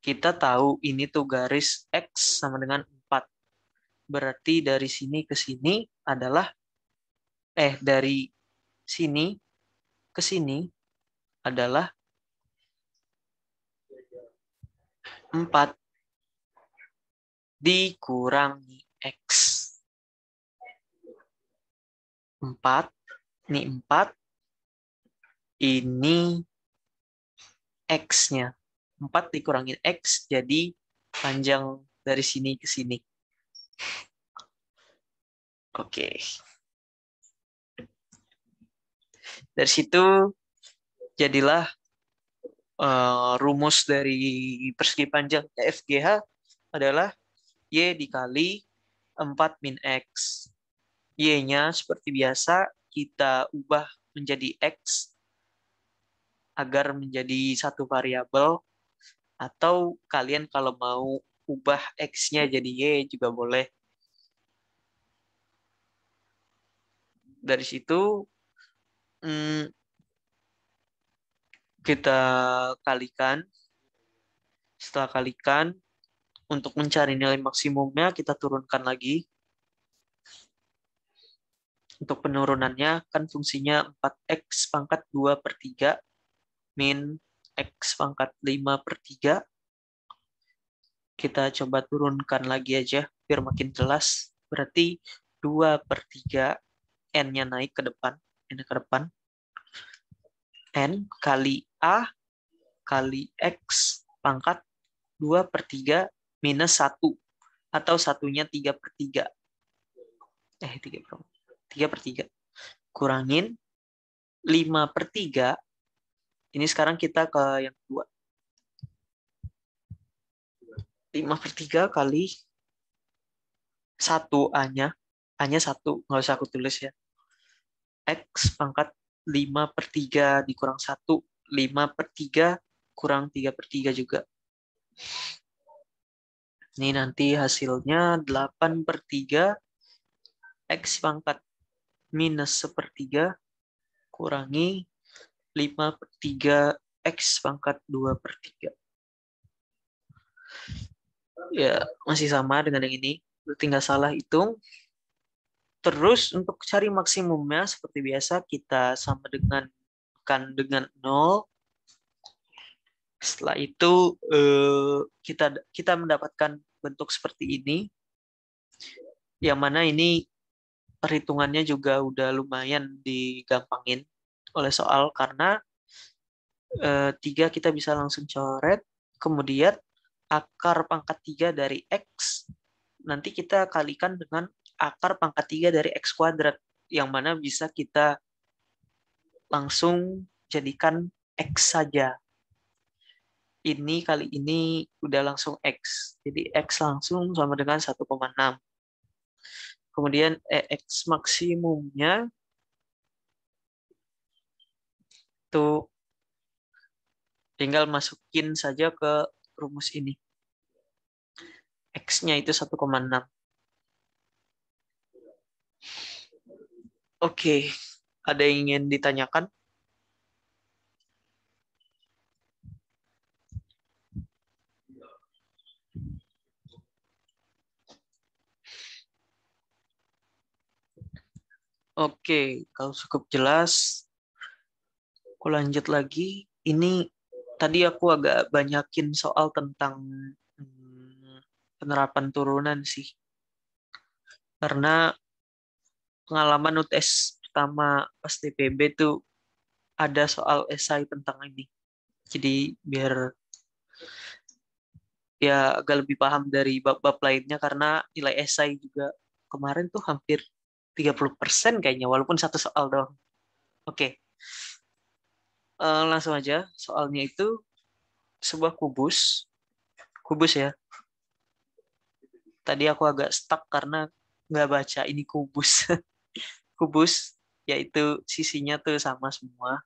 kita tahu ini tuh garis X sama dengan 4. Berarti dari sini ke sini adalah, eh dari sini ke sini adalah 4 dikurangi X. 4, ini 4, ini X-nya. 4 dikurangi X, jadi panjang dari sini ke sini. Oke. Dari situ jadilah uh, rumus dari persegi panjang FGH adalah Y dikali 4 min X. Y-nya seperti biasa kita ubah menjadi X agar menjadi satu variabel atau kalian kalau mau ubah X-nya jadi Y juga boleh. Dari situ hmm, kita kalikan. Setelah kalikan, untuk mencari nilai maksimumnya kita turunkan lagi. Untuk penurunannya kan fungsinya 4x pangkat 2 per 3 min x pangkat 5 per 3. Kita coba turunkan lagi aja biar makin jelas. Berarti 2 per 3 n-nya naik ke depan. Ini ke depan. n kali a kali x pangkat 2 per 3 minus 1 atau satunya 3 per 3. Eh, 3 per, 3 per 3. Kurangin 5 per 3. Ini sekarang kita ke yang kedua. 5 per 3 kali 1 A-nya. A-nya 1, nggak usah aku tulis ya. X pangkat 5 per 3 dikurang 1. 5 per 3 kurang 3 per 3 juga. Ini nanti hasilnya 8 per 3 X pangkat minus sepertiga kurangi 5 per 3 X pangkat 2 per 3. Ya, masih sama dengan yang ini. Tinggal salah hitung. Terus untuk cari maksimumnya seperti biasa kita sama dengan kan dengan 0 setelah itu eh, kita kita mendapatkan bentuk seperti ini. Yang mana ini perhitungannya juga udah lumayan digampangin oleh soal karena e, eh, 3 kita bisa langsung coret. Kemudian akar pangkat 3 dari X nanti kita kalikan dengan akar pangkat 3 dari X kuadrat yang mana bisa kita langsung jadikan X saja ini kali ini udah langsung X. Jadi X langsung sama dengan 1,6. Kemudian eh, X maksimumnya itu tinggal masukin saja ke rumus ini. X-nya itu 1,6. Oke, okay. ada yang ingin ditanyakan? Oke, kalau cukup jelas, aku lanjut lagi. Ini tadi aku agak banyakin soal tentang hmm, penerapan turunan sih. Karena pengalaman UTS pertama pas TPB tuh ada soal esai tentang ini. Jadi biar ya agak lebih paham dari bab-bab lainnya karena nilai esai juga kemarin tuh hampir tiga puluh persen kayaknya walaupun satu soal doang. Oke. Okay. Uh, eh, langsung aja soalnya itu sebuah kubus. Kubus ya. Tadi aku agak stuck karena nggak baca ini kubus. kubus yaitu sisinya tuh sama semua.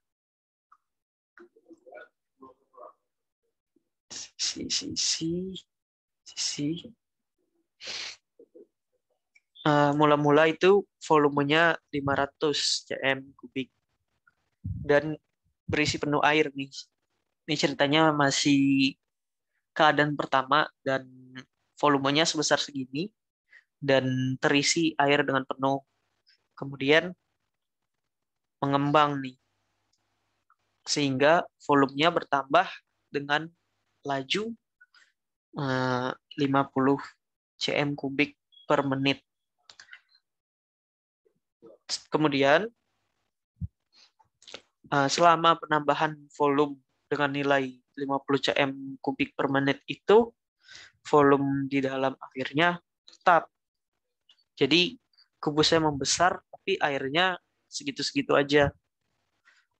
Sisi sisi sisi Eh, mula-mula uh, itu volumenya 500 cm kubik dan berisi penuh air nih. Ini ceritanya masih keadaan pertama dan volumenya sebesar segini dan terisi air dengan penuh. Kemudian mengembang nih. Sehingga volumenya bertambah dengan laju 50 eh, cm kubik per menit kemudian eh, selama penambahan volume dengan nilai 50 cm kubik per menit itu volume di dalam airnya tetap. Jadi kubusnya membesar tapi airnya segitu-segitu aja.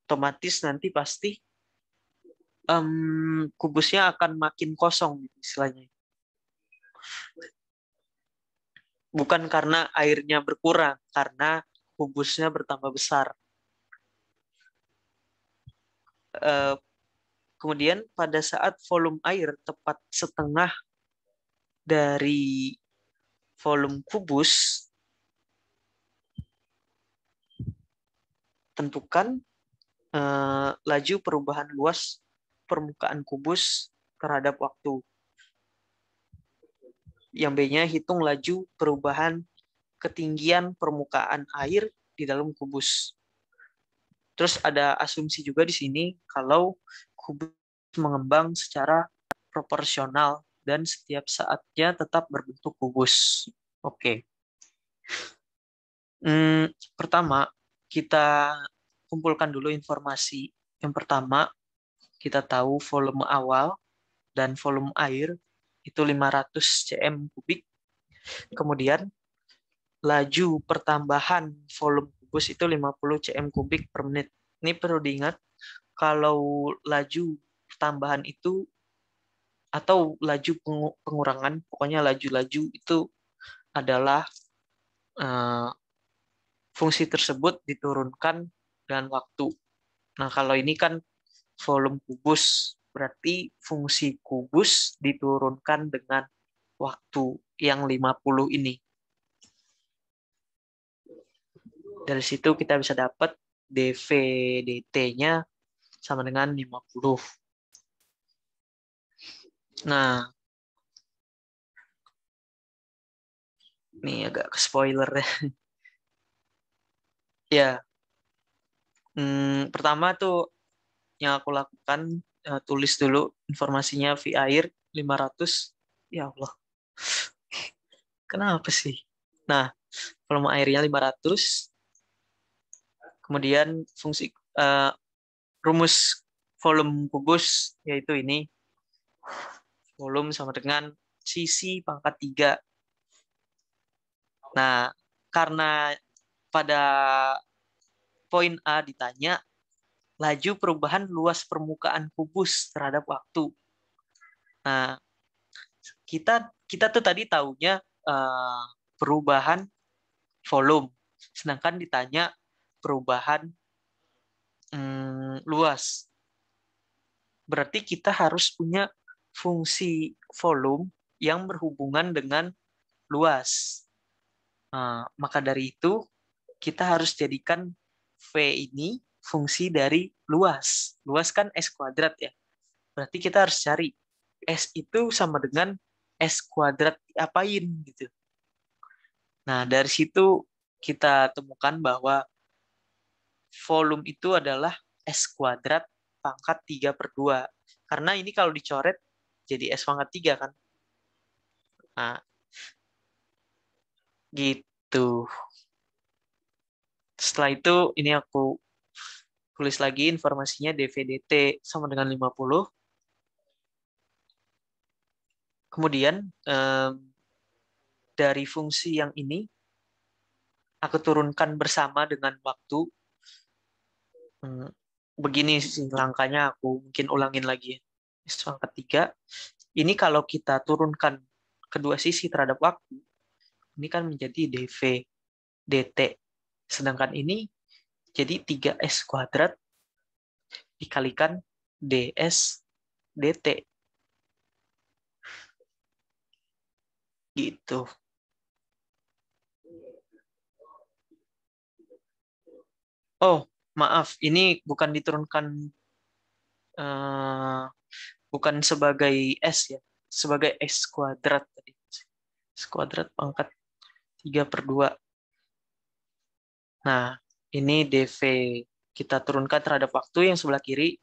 Otomatis nanti pasti um, kubusnya akan makin kosong istilahnya. Bukan karena airnya berkurang, karena kubusnya bertambah besar. Uh, kemudian pada saat volume air tepat setengah dari volume kubus, tentukan uh, laju perubahan luas permukaan kubus terhadap waktu. Yang B-nya hitung laju perubahan ketinggian permukaan air di dalam kubus. Terus ada asumsi juga di sini kalau kubus mengembang secara proporsional dan setiap saatnya tetap berbentuk kubus. Oke. Okay. Hmm, pertama, kita kumpulkan dulu informasi. Yang pertama, kita tahu volume awal dan volume air itu 500 cm kubik. Kemudian laju pertambahan volume kubus itu 50 cm kubik per menit. Ini perlu diingat kalau laju pertambahan itu atau laju pengurangan, pokoknya laju-laju itu adalah uh, fungsi tersebut diturunkan dengan waktu. Nah, kalau ini kan volume kubus, berarti fungsi kubus diturunkan dengan waktu yang 50 ini. Dari situ kita bisa dapat DV nya sama dengan 50. Nah, ini agak ke spoiler ya. ya. Hmm, pertama tuh yang aku lakukan ya, tulis dulu informasinya via air 500. Ya Allah. Kenapa sih? Nah, volume airnya 500, Kemudian fungsi uh, rumus volume kubus yaitu ini volume sama dengan sisi pangkat 3. Nah, karena pada poin A ditanya laju perubahan luas permukaan kubus terhadap waktu. Nah, kita kita tuh tadi taunya uh, perubahan volume. Sedangkan ditanya perubahan hmm, luas. Berarti kita harus punya fungsi volume yang berhubungan dengan luas. Nah, maka dari itu kita harus jadikan V ini fungsi dari luas. Luas kan S kuadrat ya. Berarti kita harus cari S itu sama dengan S kuadrat diapain gitu. Nah, dari situ kita temukan bahwa volume itu adalah S kuadrat pangkat 3 per 2. Karena ini kalau dicoret jadi S pangkat 3 kan. Nah, gitu. Setelah itu ini aku tulis lagi informasinya DVDT sama dengan 50. Kemudian dari fungsi yang ini aku turunkan bersama dengan waktu begini gitu sih langkahnya aku mungkin ulangin lagi yang ketiga ini kalau kita turunkan kedua sisi terhadap waktu ini kan menjadi dv dt sedangkan ini jadi 3s kuadrat dikalikan ds dt gitu oh maaf ini bukan diturunkan uh, bukan sebagai S ya, sebagai S kuadrat tadi. S kuadrat pangkat 3 per 2. Nah, ini DV kita turunkan terhadap waktu yang sebelah kiri,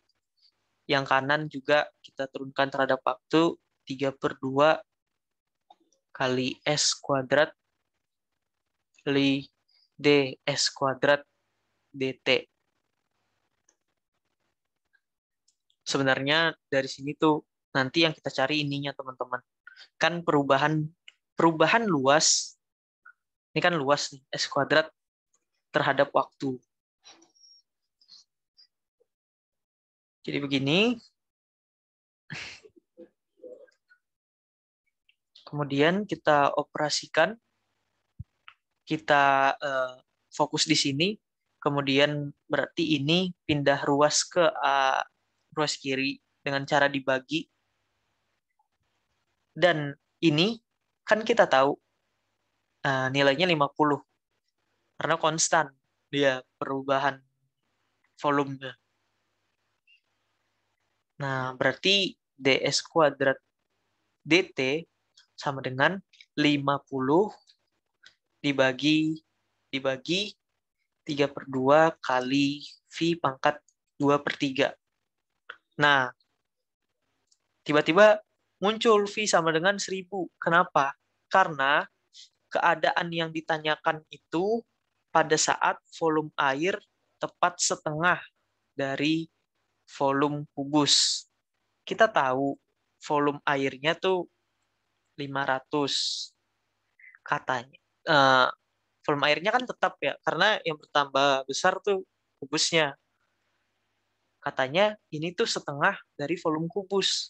yang kanan juga kita turunkan terhadap waktu 3 per 2 kali S kuadrat kali D S kuadrat DT. sebenarnya dari sini tuh nanti yang kita cari ininya teman-teman kan perubahan perubahan luas ini kan luas nih s kuadrat terhadap waktu jadi begini kemudian kita operasikan kita uh, fokus di sini kemudian berarti ini pindah ruas ke uh, ruas kiri dengan cara dibagi. Dan ini kan kita tahu uh, nilainya 50 karena konstan dia perubahan volumenya. Nah, berarti ds kuadrat dt sama dengan 50 dibagi dibagi 3 per 2 kali V pangkat 2 per 3. Nah, tiba-tiba muncul v sama dengan 1000. Kenapa? Karena keadaan yang ditanyakan itu pada saat volume air tepat setengah dari volume kubus. Kita tahu volume airnya tuh 500 katanya. Uh, volume airnya kan tetap ya, karena yang bertambah besar tuh kubusnya. Katanya ini tuh setengah dari volume kubus.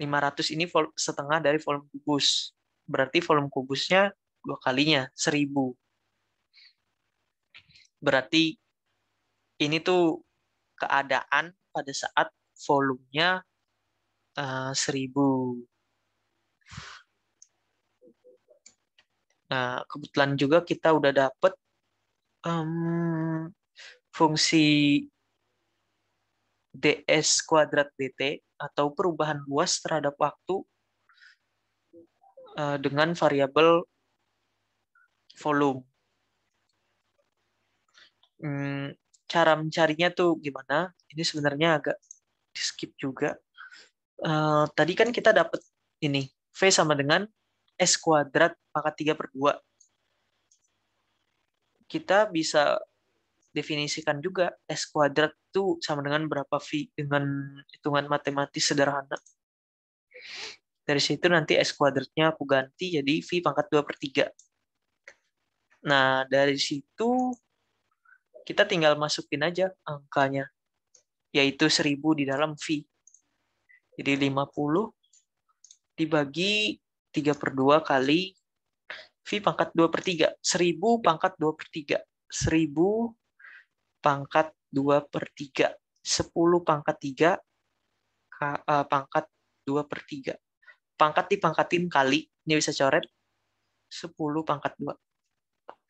500 ini setengah dari volume kubus. Berarti volume kubusnya dua kalinya, 1000. Berarti ini tuh keadaan pada saat volumenya uh, eh, 1000. Nah, kebetulan juga kita udah dapet um, fungsi ds kuadrat dt atau perubahan luas terhadap waktu eh, dengan variabel volume. Hmm, cara mencarinya tuh gimana? Ini sebenarnya agak di skip juga. Eh, tadi kan kita dapat ini v sama dengan s kuadrat pangkat tiga per dua Kita bisa definisikan juga S kuadrat itu sama dengan berapa V dengan hitungan matematis sederhana. Dari situ nanti S kuadratnya aku ganti jadi V pangkat 2 per 3. Nah, dari situ kita tinggal masukin aja angkanya, yaitu 1000 di dalam V. Jadi 50 dibagi 3 per 2 kali V pangkat 2 per 3. 1000 pangkat 2 per 3. 1000 pangkat 2 per 3. 10 pangkat 3 eh, pangkat 2 per 3. Pangkat dipangkatin kali, ini bisa coret, 10 pangkat 2,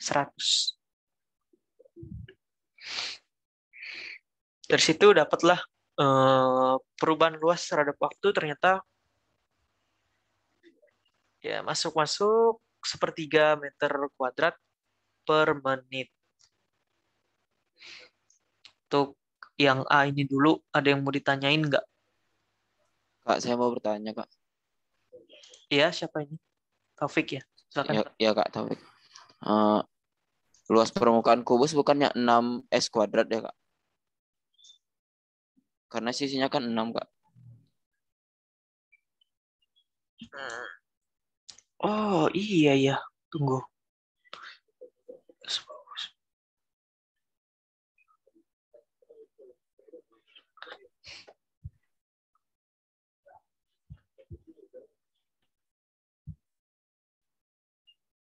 100. Dari situ dapatlah eh, perubahan luas terhadap waktu ternyata ya masuk-masuk sepertiga meter kuadrat per menit untuk yang A ini dulu, ada yang mau ditanyain nggak? Kak, saya mau bertanya, Kak. Iya, siapa ini? Taufik ya? Silakan. Ya, ya Kak, Taufik. Uh, luas permukaan kubus bukannya 6 S kuadrat ya, Kak? Karena sisinya kan 6, Kak. Hmm. Oh, iya iya, Tunggu.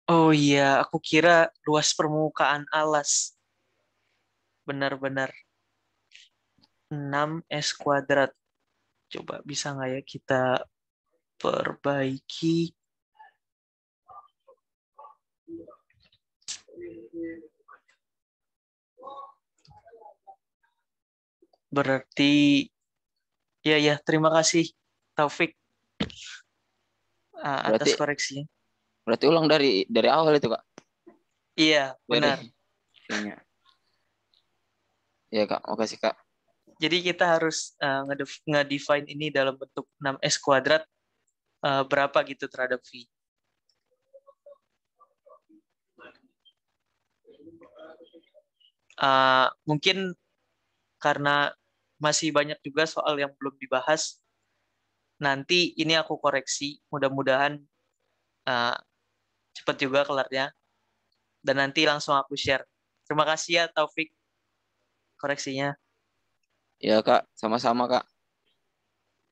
Oh iya, aku kira luas permukaan alas. Benar-benar. 6S kuadrat. Coba bisa nggak ya kita perbaiki. Berarti, ya ya terima kasih Taufik ah, atas koreksinya Berarti ulang dari dari awal itu kak? Iya, iya benar. iya kak, oke sih kak. Jadi kita harus uh, eh, define ini dalam bentuk 6S kuadrat uh, berapa gitu terhadap V. Uh, mungkin karena masih banyak juga soal yang belum dibahas, nanti ini aku koreksi. Mudah-mudahan uh, cepat juga kelarnya. Dan nanti langsung aku share. Terima kasih ya Taufik koreksinya. Ya Kak, sama-sama Kak.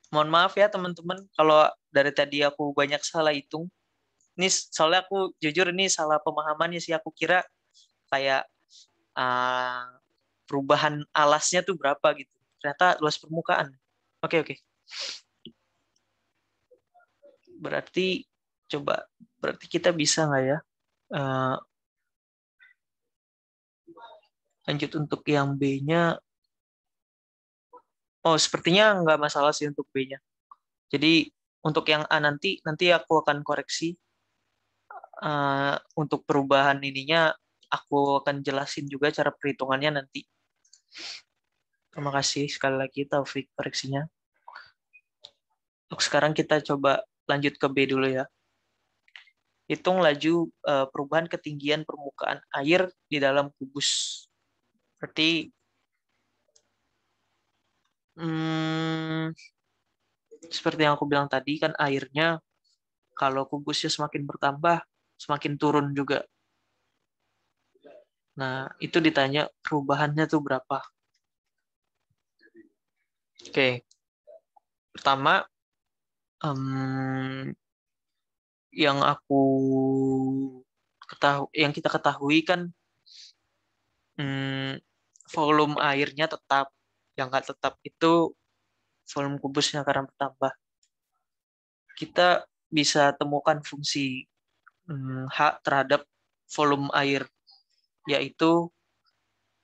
Mohon maaf ya teman-teman kalau dari tadi aku banyak salah hitung. Ini soalnya aku jujur ini salah pemahamannya sih. Aku kira kayak uh, perubahan alasnya tuh berapa gitu. Ternyata luas permukaan. Oke, okay, oke. Okay. Berarti coba berarti kita bisa nggak ya uh, lanjut untuk yang B-nya oh sepertinya nggak masalah sih untuk B-nya jadi untuk yang A nanti nanti aku akan koreksi uh, untuk perubahan ininya aku akan jelasin juga cara perhitungannya nanti terima kasih sekali lagi Taufik koreksinya untuk sekarang kita coba lanjut ke B dulu ya hitung laju eh, perubahan ketinggian permukaan air di dalam kubus. Berarti hmm, seperti yang aku bilang tadi kan airnya kalau kubusnya semakin bertambah semakin turun juga. Nah itu ditanya perubahannya tuh berapa. Oke, pertama um, yang aku ketahui yang kita ketahui kan hmm, volume airnya tetap yang nggak tetap itu volume kubusnya karena bertambah kita bisa temukan fungsi hmm, h terhadap volume air yaitu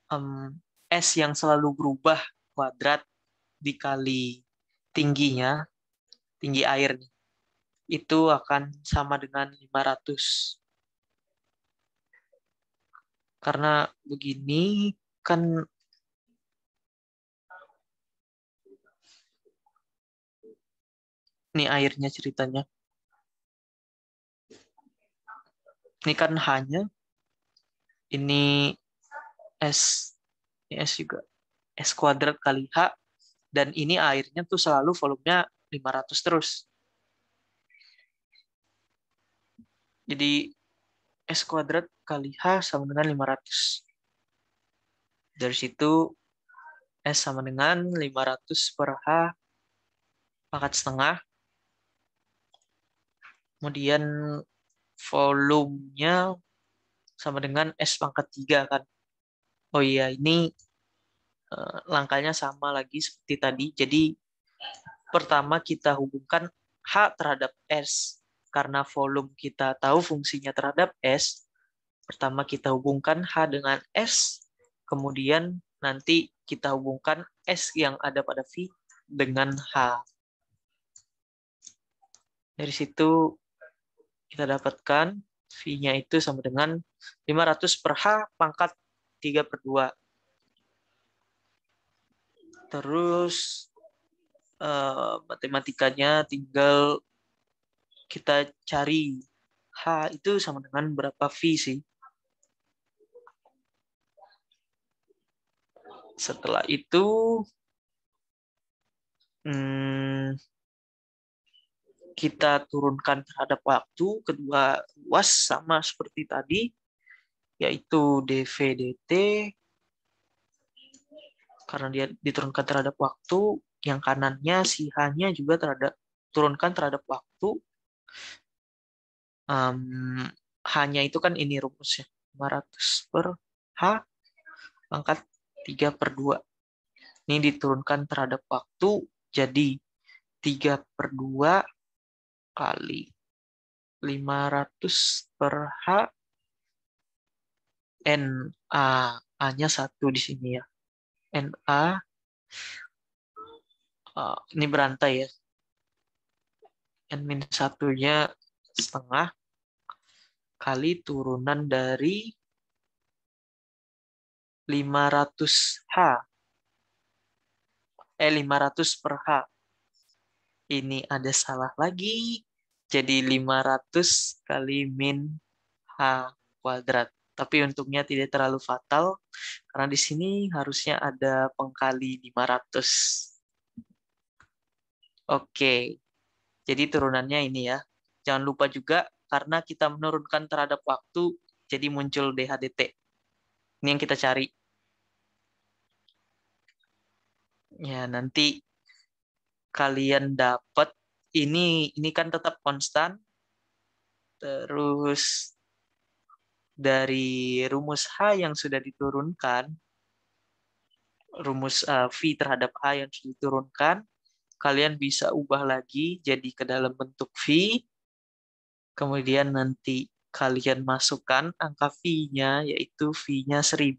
um, s yang selalu berubah kuadrat dikali tingginya tinggi air nih itu akan sama dengan 500. Karena begini kan ini airnya ceritanya. Ini kan hanya ini S ini S juga S kuadrat kali H dan ini airnya tuh selalu volumenya 500 terus. Jadi S kuadrat kali H sama dengan 500. Dari situ S sama dengan 500 per H pangkat setengah. Kemudian volumenya sama dengan S pangkat 3 kan. Oh iya, ini eh, langkahnya sama lagi seperti tadi. Jadi pertama kita hubungkan H terhadap S karena volume kita tahu fungsinya terhadap S, pertama kita hubungkan H dengan S, kemudian nanti kita hubungkan S yang ada pada V dengan H. Dari situ kita dapatkan V-nya itu sama dengan 500 per H pangkat 3 per 2. Terus uh, matematikanya tinggal kita cari H itu sama dengan berapa V sih. Setelah itu, hmm, kita turunkan terhadap waktu kedua luas sama seperti tadi, yaitu dv karena dia diturunkan terhadap waktu, yang kanannya si h juga terhadap turunkan terhadap waktu, um, hanya itu kan ini rumusnya 500 per H pangkat 3 per 2 ini diturunkan terhadap waktu jadi 3 per 2 kali 500 per H N A A-nya satu di sini ya. N A eh, ini berantai ya n min satunya setengah kali turunan dari 500H. Eh, 500 per H. Ini ada salah lagi. Jadi 500 kali min H kuadrat. Tapi untungnya tidak terlalu fatal, karena di sini harusnya ada pengkali 500. Oke, jadi turunannya ini ya. Jangan lupa juga karena kita menurunkan terhadap waktu, jadi muncul DHDT. Ini yang kita cari. Ya, nanti kalian dapat ini ini kan tetap konstan. Terus dari rumus H yang sudah diturunkan, rumus eh, V terhadap a yang sudah diturunkan, kalian bisa ubah lagi jadi ke dalam bentuk V. Kemudian nanti kalian masukkan angka V-nya, yaitu V-nya 1000.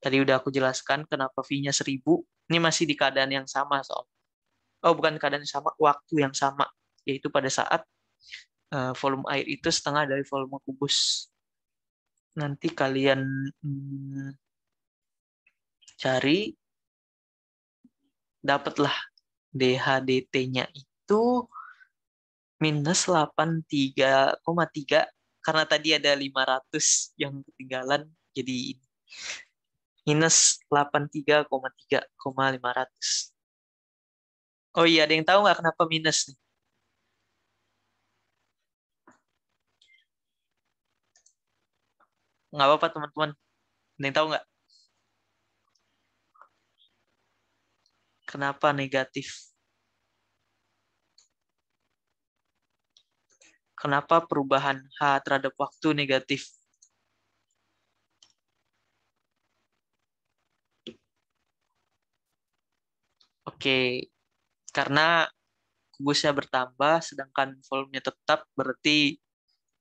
Tadi udah aku jelaskan kenapa V-nya 1000. Ini masih di keadaan yang sama, Sob. Oh, bukan keadaan yang sama, waktu yang sama, yaitu pada saat eh, volume air itu setengah dari volume kubus. Nanti kalian hmm, cari dapatlah DHDT-nya itu minus 83,3 karena tadi ada 500 yang ketinggalan jadi minus 83,3,500. Oh iya, ada yang tahu nggak kenapa minus nih? Nggak apa-apa teman-teman. Ada yang tahu nggak? Kenapa negatif? Kenapa perubahan H terhadap waktu negatif? Oke, karena kubusnya bertambah, sedangkan volumenya tetap, berarti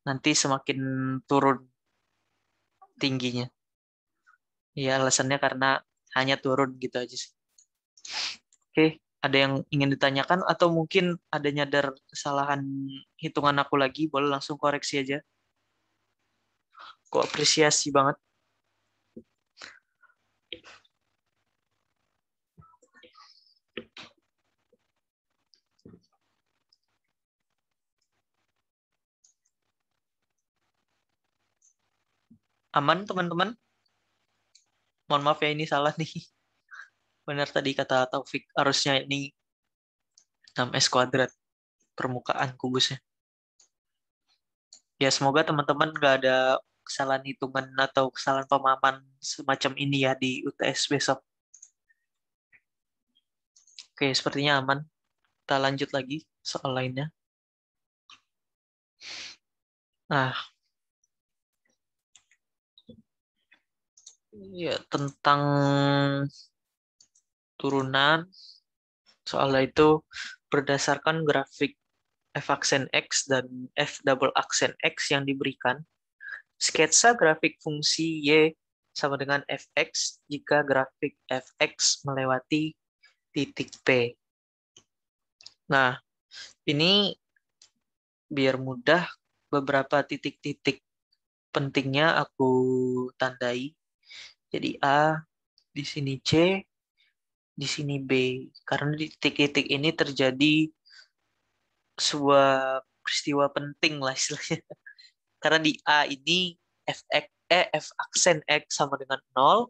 nanti semakin turun tingginya. Ya, alasannya karena hanya turun gitu aja sih. Oke, okay. ada yang ingin ditanyakan atau mungkin ada nyadar kesalahan hitungan aku lagi, boleh langsung koreksi aja. Kok apresiasi banget. Aman teman-teman? Mohon maaf ya ini salah nih benar tadi kata Taufik harusnya ini 6S kuadrat permukaan kubusnya. Ya semoga teman-teman nggak ada kesalahan hitungan atau kesalahan pemahaman semacam ini ya di UTS besok. Oke, sepertinya aman. Kita lanjut lagi soal lainnya. Nah, ya tentang turunan. Soalnya itu berdasarkan grafik f aksen x dan f double aksen x yang diberikan. Sketsa grafik fungsi y sama dengan fx jika grafik fx melewati titik p. Nah, ini biar mudah beberapa titik-titik pentingnya aku tandai. Jadi A, di sini C, di sini B karena di titik-titik ini terjadi sebuah peristiwa penting lah istilahnya karena di A ini f x e f aksen x sama dengan 0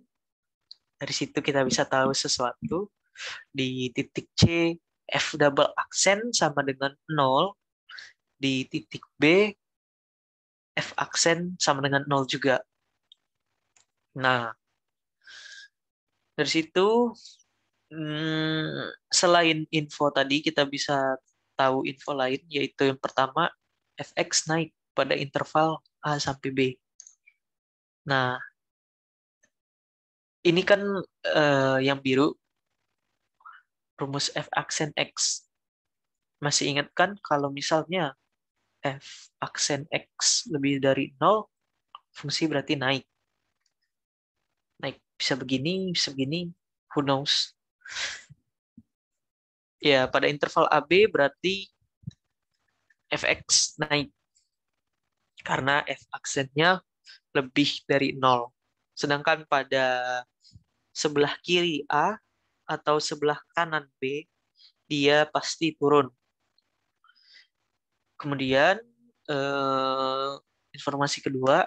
dari situ kita bisa tahu sesuatu di titik C f double aksen sama dengan 0 di titik B f aksen sama dengan 0 juga nah dari situ Hmm, selain info tadi kita bisa tahu info lain yaitu yang pertama fx naik pada interval a sampai b. Nah, ini kan uh, yang biru rumus f aksen x. Masih ingat kan kalau misalnya f aksen x lebih dari nol fungsi berarti naik. Naik bisa begini, bisa begini, who knows. Ya, pada interval AB berarti fx naik. Karena f aksennya lebih dari 0. Sedangkan pada sebelah kiri A atau sebelah kanan B, dia pasti turun. Kemudian, eh, informasi kedua,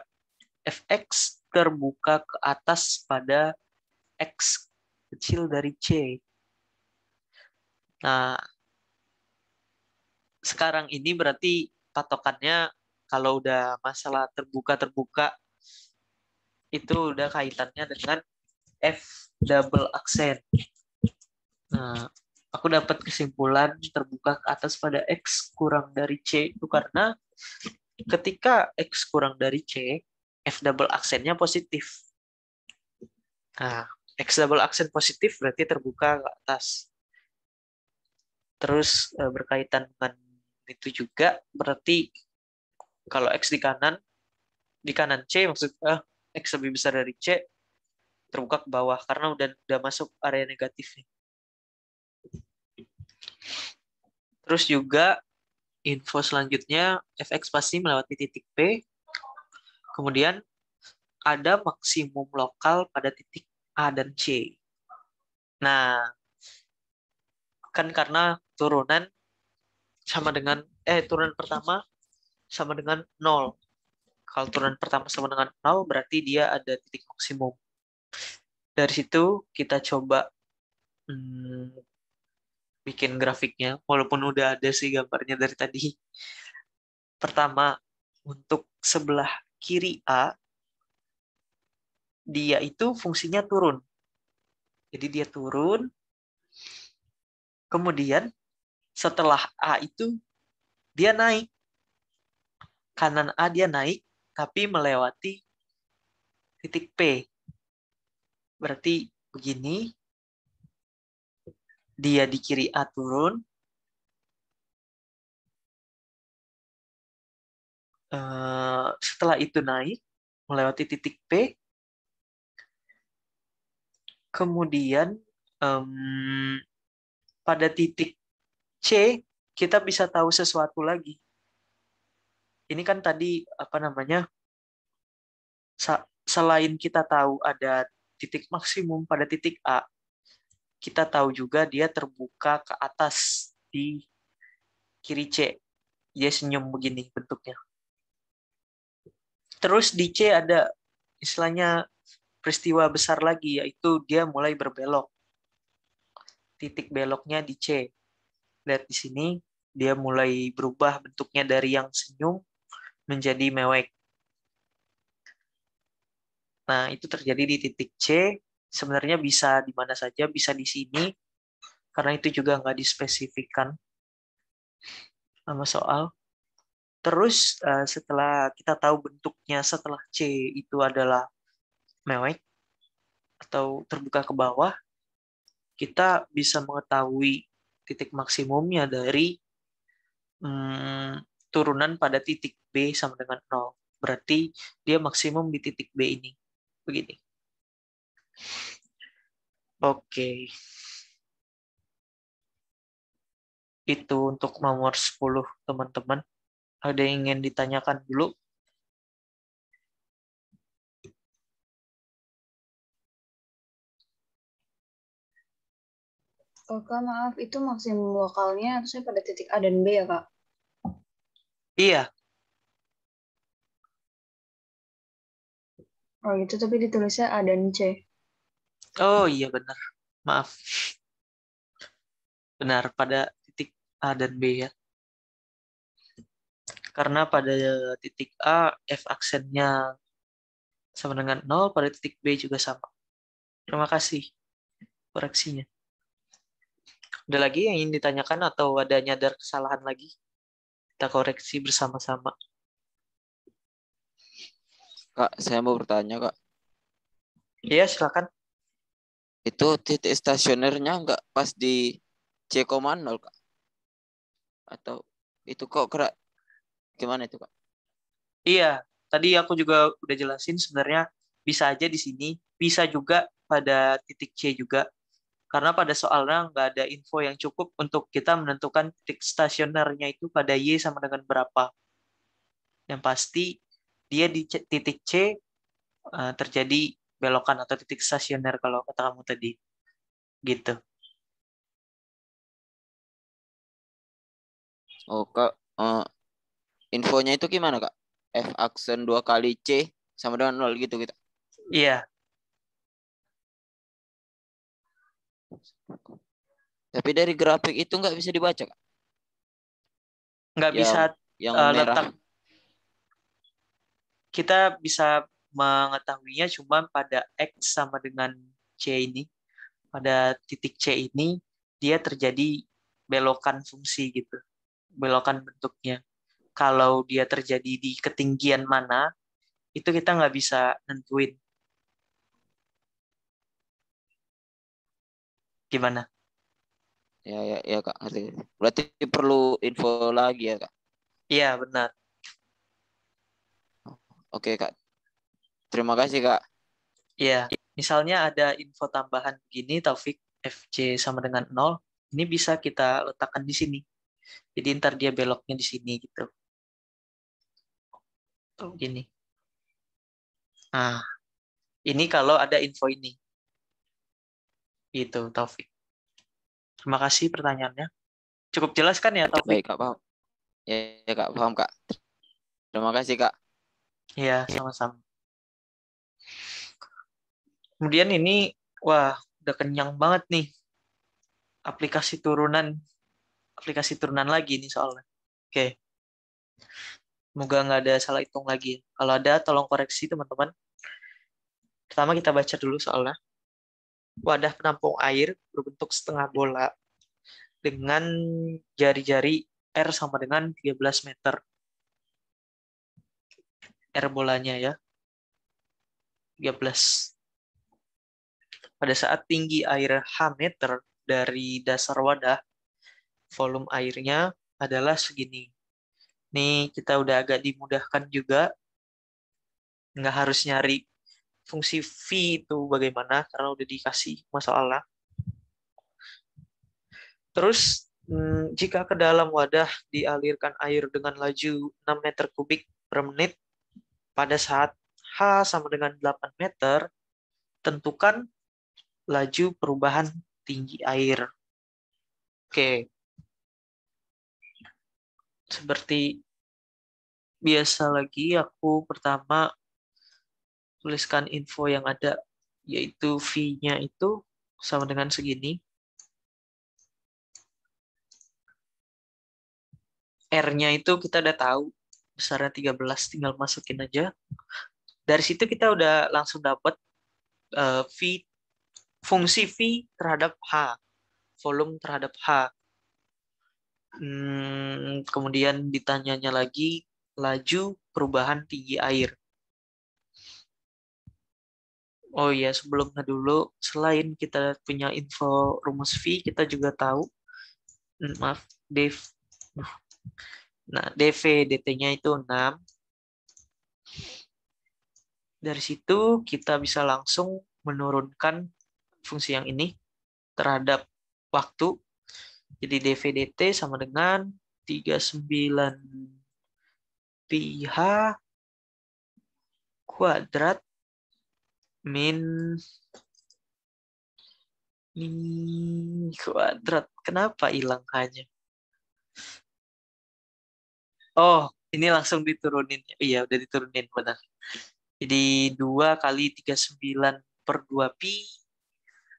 fx terbuka ke atas pada x kecil dari C. Nah, sekarang ini berarti patokannya kalau udah masalah terbuka-terbuka itu udah kaitannya dengan F double aksen. Nah, aku dapat kesimpulan terbuka ke atas pada X kurang dari C itu karena ketika X kurang dari C, F double aksennya positif. Nah, X double aksen positif berarti terbuka ke atas. Terus e, berkaitan dengan itu juga berarti kalau X di kanan, di kanan C maksudnya eh, X lebih besar dari C, terbuka ke bawah karena udah udah masuk area negatifnya. Terus juga info selanjutnya fx pasti melewati titik P. Kemudian ada maksimum lokal pada titik A dan C. Nah, kan karena turunan sama dengan eh turunan pertama sama dengan 0. Kalau turunan pertama sama dengan 0 berarti dia ada titik maksimum. Dari situ kita coba hmm, bikin grafiknya walaupun udah ada sih gambarnya dari tadi. Pertama untuk sebelah kiri A dia itu fungsinya turun. Jadi dia turun, kemudian setelah A itu dia naik. Kanan A dia naik, tapi melewati titik P. Berarti begini, dia di kiri A turun, eh, setelah itu naik, melewati titik P, kemudian um, pada titik C kita bisa tahu sesuatu lagi. Ini kan tadi apa namanya? Selain kita tahu ada titik maksimum pada titik A, kita tahu juga dia terbuka ke atas di kiri C. Dia senyum begini bentuknya. Terus di C ada istilahnya peristiwa besar lagi yaitu dia mulai berbelok. Titik beloknya di C. Lihat di sini dia mulai berubah bentuknya dari yang senyum menjadi mewek. Nah, itu terjadi di titik C. Sebenarnya bisa di mana saja, bisa di sini, karena itu juga nggak dispesifikkan sama soal. Terus eh, setelah kita tahu bentuknya setelah C itu adalah mewek atau terbuka ke bawah, kita bisa mengetahui titik maksimumnya dari hmm, turunan pada titik B sama dengan 0. Berarti dia maksimum di titik B ini. Begini. Oke. Itu untuk nomor 10, teman-teman. Ada yang ingin ditanyakan dulu? Oh, maaf, itu maksimum lokalnya harusnya pada titik A dan B ya, Kak? Iya. Oh, itu tapi ditulisnya A dan C. Oh, iya benar. Maaf. Benar, pada titik A dan B ya. Karena pada titik A, F aksennya sama dengan 0, pada titik B juga sama. Terima kasih koreksinya. Ada lagi yang ingin ditanyakan atau ada nyadar kesalahan lagi? Kita koreksi bersama-sama. Kak, saya mau bertanya, Kak. Iya, silakan. Itu titik stasionernya nggak pas di C,0, Kak? Atau itu kok kerak? Gimana itu, Kak? Iya, tadi aku juga udah jelasin sebenarnya bisa aja di sini, bisa juga pada titik C juga karena pada soalnya nggak ada info yang cukup untuk kita menentukan titik stasionernya itu pada Y sama dengan berapa. Yang pasti dia di titik C eh, terjadi belokan atau titik stasioner kalau kata kamu tadi. Gitu. Oh, Kak. Uh, infonya itu gimana, Kak? F aksen dua kali C sama dengan nol gitu gitu. Iya, Tapi dari grafik itu nggak bisa dibaca, Kak? Nggak yang, bisa yang uh, merah. letak. Kita bisa mengetahuinya cuma pada X sama dengan C ini. Pada titik C ini, dia terjadi belokan fungsi gitu. Belokan bentuknya. Kalau dia terjadi di ketinggian mana, itu kita nggak bisa nentuin. gimana? Ya ya ya kak. Berarti perlu info lagi ya kak? Iya benar. Oke kak. Terima kasih kak. Iya. Misalnya ada info tambahan begini, Taufik FC sama dengan nol, ini bisa kita letakkan di sini. Jadi ntar dia beloknya di sini gitu. oh gini. Nah, ini kalau ada info ini. Itu Taufik. Terima kasih pertanyaannya. Cukup jelas kan ya Taufik? Baik, Kak paham. Ya, ya Kak paham Kak. Terima kasih Kak. Iya, sama-sama. Kemudian ini, wah, udah kenyang banget nih. Aplikasi turunan, aplikasi turunan lagi nih soalnya. Oke. Semoga nggak ada salah hitung lagi. Kalau ada, tolong koreksi teman-teman. Pertama kita baca dulu soalnya wadah penampung air berbentuk setengah bola dengan jari-jari R sama dengan 13 meter. R bolanya ya. 13. Pada saat tinggi air H meter dari dasar wadah, volume airnya adalah segini. Nih kita udah agak dimudahkan juga. Nggak harus nyari fungsi v itu bagaimana karena udah dikasih masalah. Terus hmm, jika ke dalam wadah dialirkan air dengan laju 6 meter kubik per menit pada saat H sama dengan 8 meter, tentukan laju perubahan tinggi air. Oke. Seperti biasa lagi, aku pertama tuliskan info yang ada, yaitu v nya itu sama dengan segini. R-nya itu kita udah tahu besarnya 13 tinggal masukin aja. Dari situ kita udah langsung dapat uh, eh, fungsi V terhadap H, volume terhadap H. Hmm, kemudian ditanyanya lagi laju perubahan tinggi air. Oh iya, sebelumnya dulu, selain kita punya info rumus V, kita juga tahu, hmm, maaf, dv nah, nah dv dt-nya itu 6. Dari situ kita bisa langsung menurunkan fungsi yang ini terhadap waktu. Jadi dv dt sama dengan 39 pi h kuadrat min ni kuadrat. Kenapa hilang hanya? Oh, ini langsung diturunin. Iya, udah diturunin benar. Jadi dua kali tiga sembilan per dua pi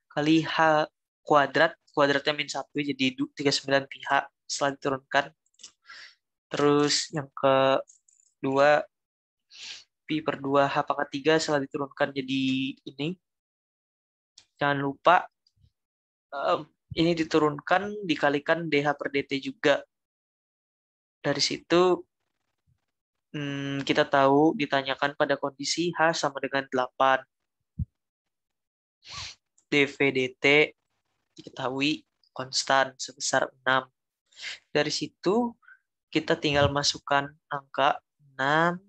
kali h kuadrat kuadratnya min satu jadi 39 pi h setelah diturunkan. Terus yang ke dua pi per 2 h pangkat 3 setelah diturunkan jadi ini. Jangan lupa ini diturunkan dikalikan dh per dt juga. Dari situ hmm, kita tahu ditanyakan pada kondisi h sama dengan 8. dv dt diketahui konstan sebesar 6. Dari situ kita tinggal masukkan angka 6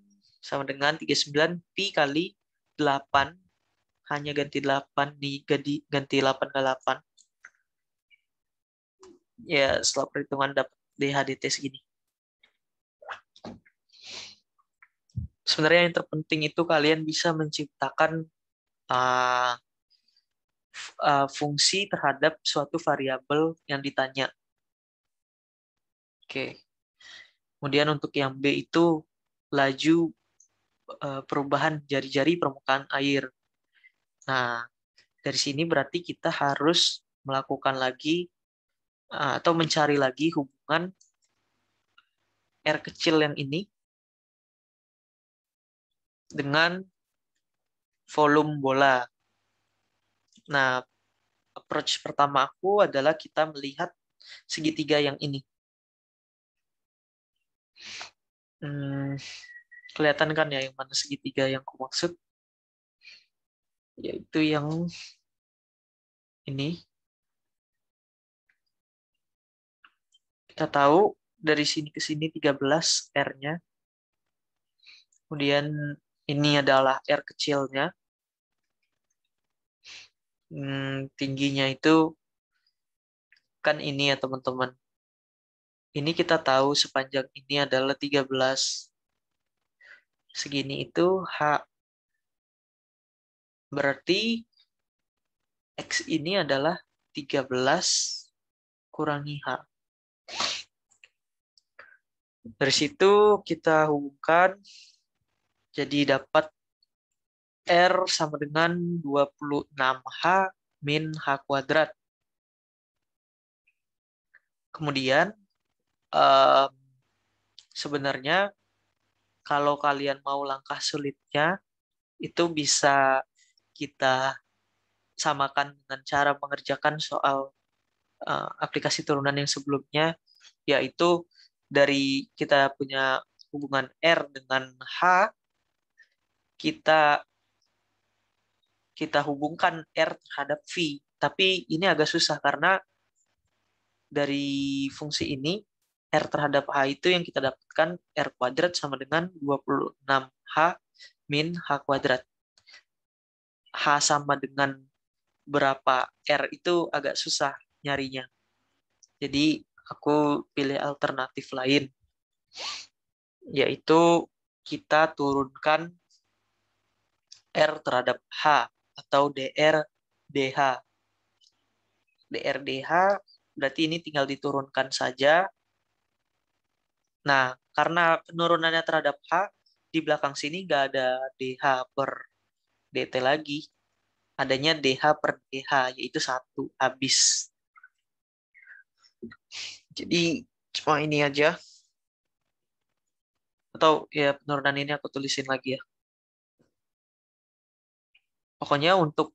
sama dengan 39 pi kali 8 hanya ganti 8 di ganti ganti 8 ke 8 ya setelah perhitungan dapat DHDT segini sebenarnya yang terpenting itu kalian bisa menciptakan uh, uh, fungsi terhadap suatu variabel yang ditanya oke okay. kemudian untuk yang B itu laju Eh, perubahan jari-jari permukaan air. Nah, dari sini berarti kita harus melakukan lagi eh, atau mencari lagi hubungan R kecil yang ini dengan volume bola. Nah, approach pertama aku adalah kita melihat segitiga yang ini. Hmm, kelihatan kan ya yang mana segitiga yang aku maksud yaitu yang ini kita tahu dari sini ke sini 13 R-nya kemudian ini adalah R kecilnya hmm, tingginya itu kan ini ya teman-teman ini kita tahu sepanjang ini adalah 13 segini itu H. Berarti X ini adalah 13 kurangi H. Dari situ kita hubungkan jadi dapat R sama dengan 26H min H kuadrat. Kemudian sebenarnya kalau kalian mau langkah sulitnya itu bisa kita samakan dengan cara mengerjakan soal uh, aplikasi turunan yang sebelumnya yaitu dari kita punya hubungan R dengan H kita kita hubungkan R terhadap V tapi ini agak susah karena dari fungsi ini R terhadap H itu yang kita dapatkan R kuadrat sama dengan 26H min H kuadrat. H sama dengan berapa R itu agak susah nyarinya. Jadi aku pilih alternatif lain, yaitu kita turunkan R terhadap H atau DR DH. DRDH berarti ini tinggal diturunkan saja Nah, karena penurunannya terhadap H, di belakang sini nggak ada DH per DT lagi. Adanya DH per DH, yaitu satu habis. Jadi cuma ini aja. Atau ya penurunan ini aku tulisin lagi ya. Pokoknya untuk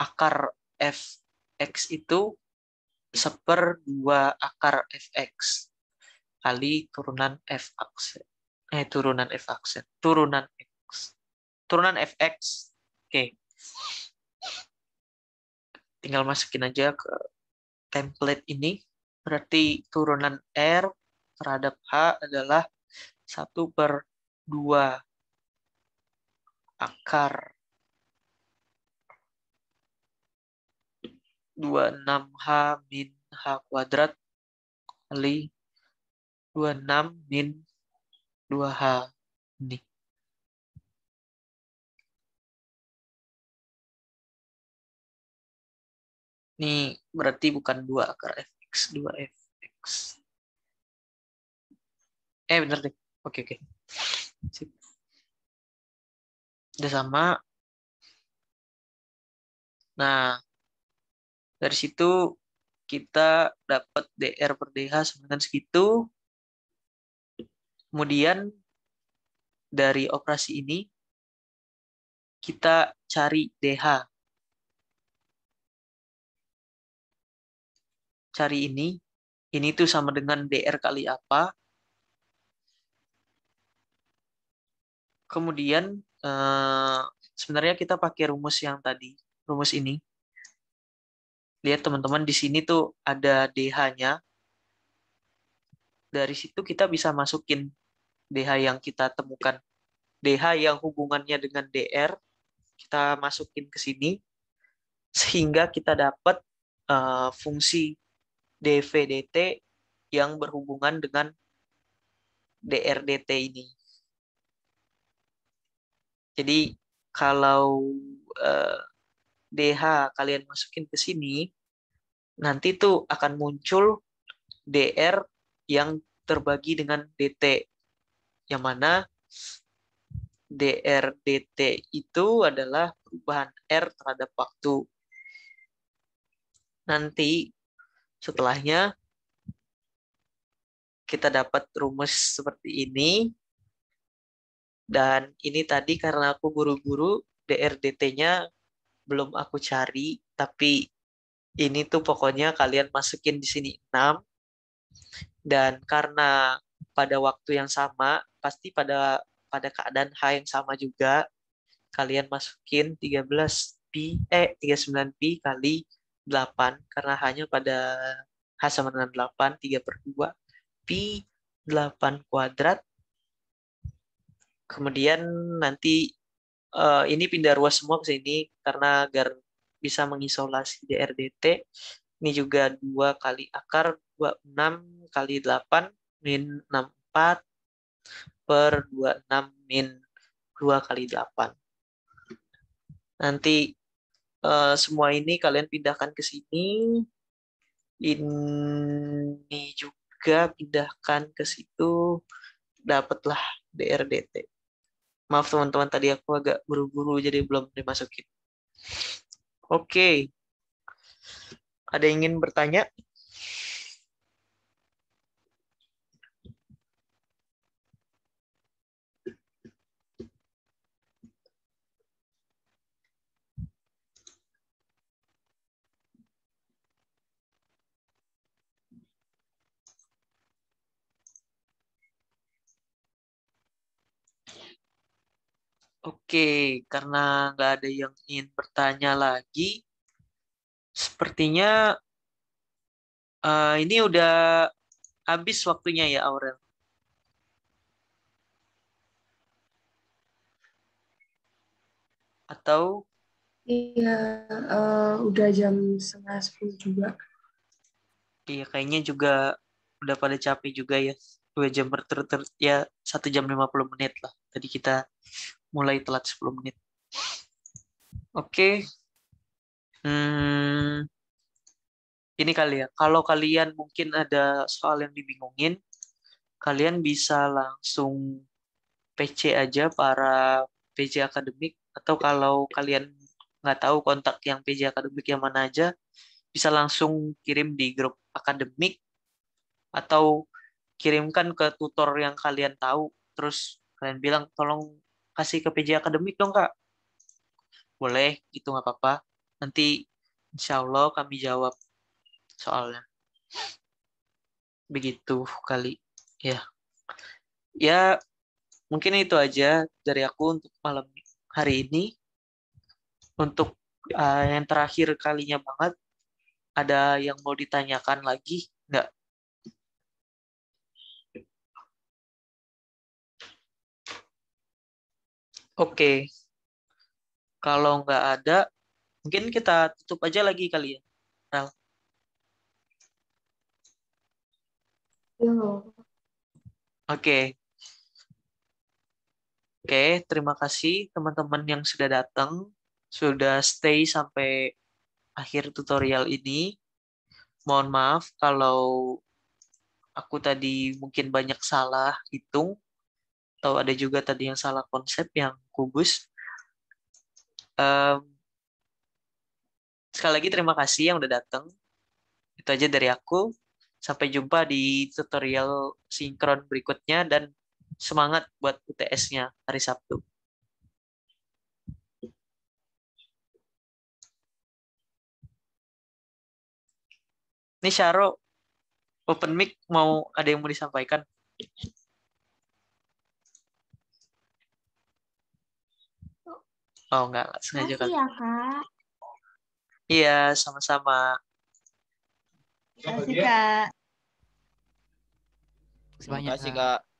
akar Fx itu seper dua akar fx kali turunan f aksen. Eh, turunan f aksen. Turunan x. Turunan fx. Oke. Tinggal masukin aja ke template ini. Berarti turunan R terhadap H adalah satu per dua akar 26H min H kuadrat kali 26 min 2H ini. Ini berarti bukan 2 akar fx, 2 fx. Eh, bener deh. Oke, oke. Sip. Udah sama. Nah, dari situ kita dapat DR per DH sama dengan segitu. Kemudian dari operasi ini kita cari DH. Cari ini, ini tuh sama dengan DR kali apa. Kemudian eh, sebenarnya kita pakai rumus yang tadi, rumus ini. Lihat teman-teman di sini tuh ada DH-nya. Dari situ kita bisa masukin DH yang kita temukan. DH yang hubungannya dengan DR, kita masukin ke sini, sehingga kita dapat uh, fungsi DVDT yang berhubungan dengan DRDT ini. Jadi kalau uh, eh, DH kalian masukin ke sini, nanti tuh akan muncul DR yang terbagi dengan DT yang mana DRDT itu adalah perubahan R terhadap waktu. Nanti setelahnya kita dapat rumus seperti ini. Dan ini tadi karena aku buru-buru DRDT-nya belum aku cari, tapi ini tuh pokoknya kalian masukin di sini 6. Dan karena pada waktu yang sama pasti pada pada keadaan H yang sama juga kalian masukin 13pi eh 39pi kali 8 karena hanya pada H sama dengan 8 3 per 2 pi 8 kuadrat kemudian nanti uh, ini pindah ruas semua ke sini karena agar bisa mengisolasi DRDT ini juga 2 kali akar 26 kali 8 min 64 per 26 min 2 kali 8. Nanti uh, semua ini kalian pindahkan ke sini. Ini juga pindahkan ke situ. Dapatlah DRDT. Maaf teman-teman, tadi aku agak buru-buru jadi belum dimasukin. Oke. Okay. Ada yang ingin bertanya? Oke, karena nggak ada yang ingin bertanya lagi, sepertinya uh, ini udah habis waktunya ya Aurel. Atau? Iya, uh, udah jam setengah sepuluh juga. Iya, kayaknya juga udah pada capek juga ya. Dua jam berturut-turut, ya satu jam lima puluh menit lah. Tadi kita mulai telat 10 menit. Oke. Okay. Hmm, ini kali ya. Kalau kalian mungkin ada soal yang dibingungin, kalian bisa langsung PC aja para PJ akademik atau kalau kalian nggak tahu kontak yang PJ akademik yang mana aja, bisa langsung kirim di grup akademik atau kirimkan ke tutor yang kalian tahu terus kalian bilang tolong kasih ke PJ akademik dong kak boleh itu nggak apa-apa nanti insya Allah kami jawab soalnya begitu kali ya ya mungkin itu aja dari aku untuk malam hari ini untuk uh, yang terakhir kalinya banget ada yang mau ditanyakan lagi nggak Oke. Kalau nggak ada, mungkin kita tutup aja lagi kali ya. Ya, Oke. Oke, terima kasih teman-teman yang sudah datang, sudah stay sampai akhir tutorial ini. Mohon maaf kalau aku tadi mungkin banyak salah hitung atau ada juga tadi yang salah konsep yang kubus. Um, sekali lagi terima kasih yang udah datang. Itu aja dari aku. Sampai jumpa di tutorial sinkron berikutnya dan semangat buat UTS-nya hari Sabtu. Ini Syaro, open mic mau ada yang mau disampaikan? Oh, enggak, enggak sengaja kan. Iya, Kak. Iya, sama-sama. Terima kasih, Kak. Terima kasih, Kak.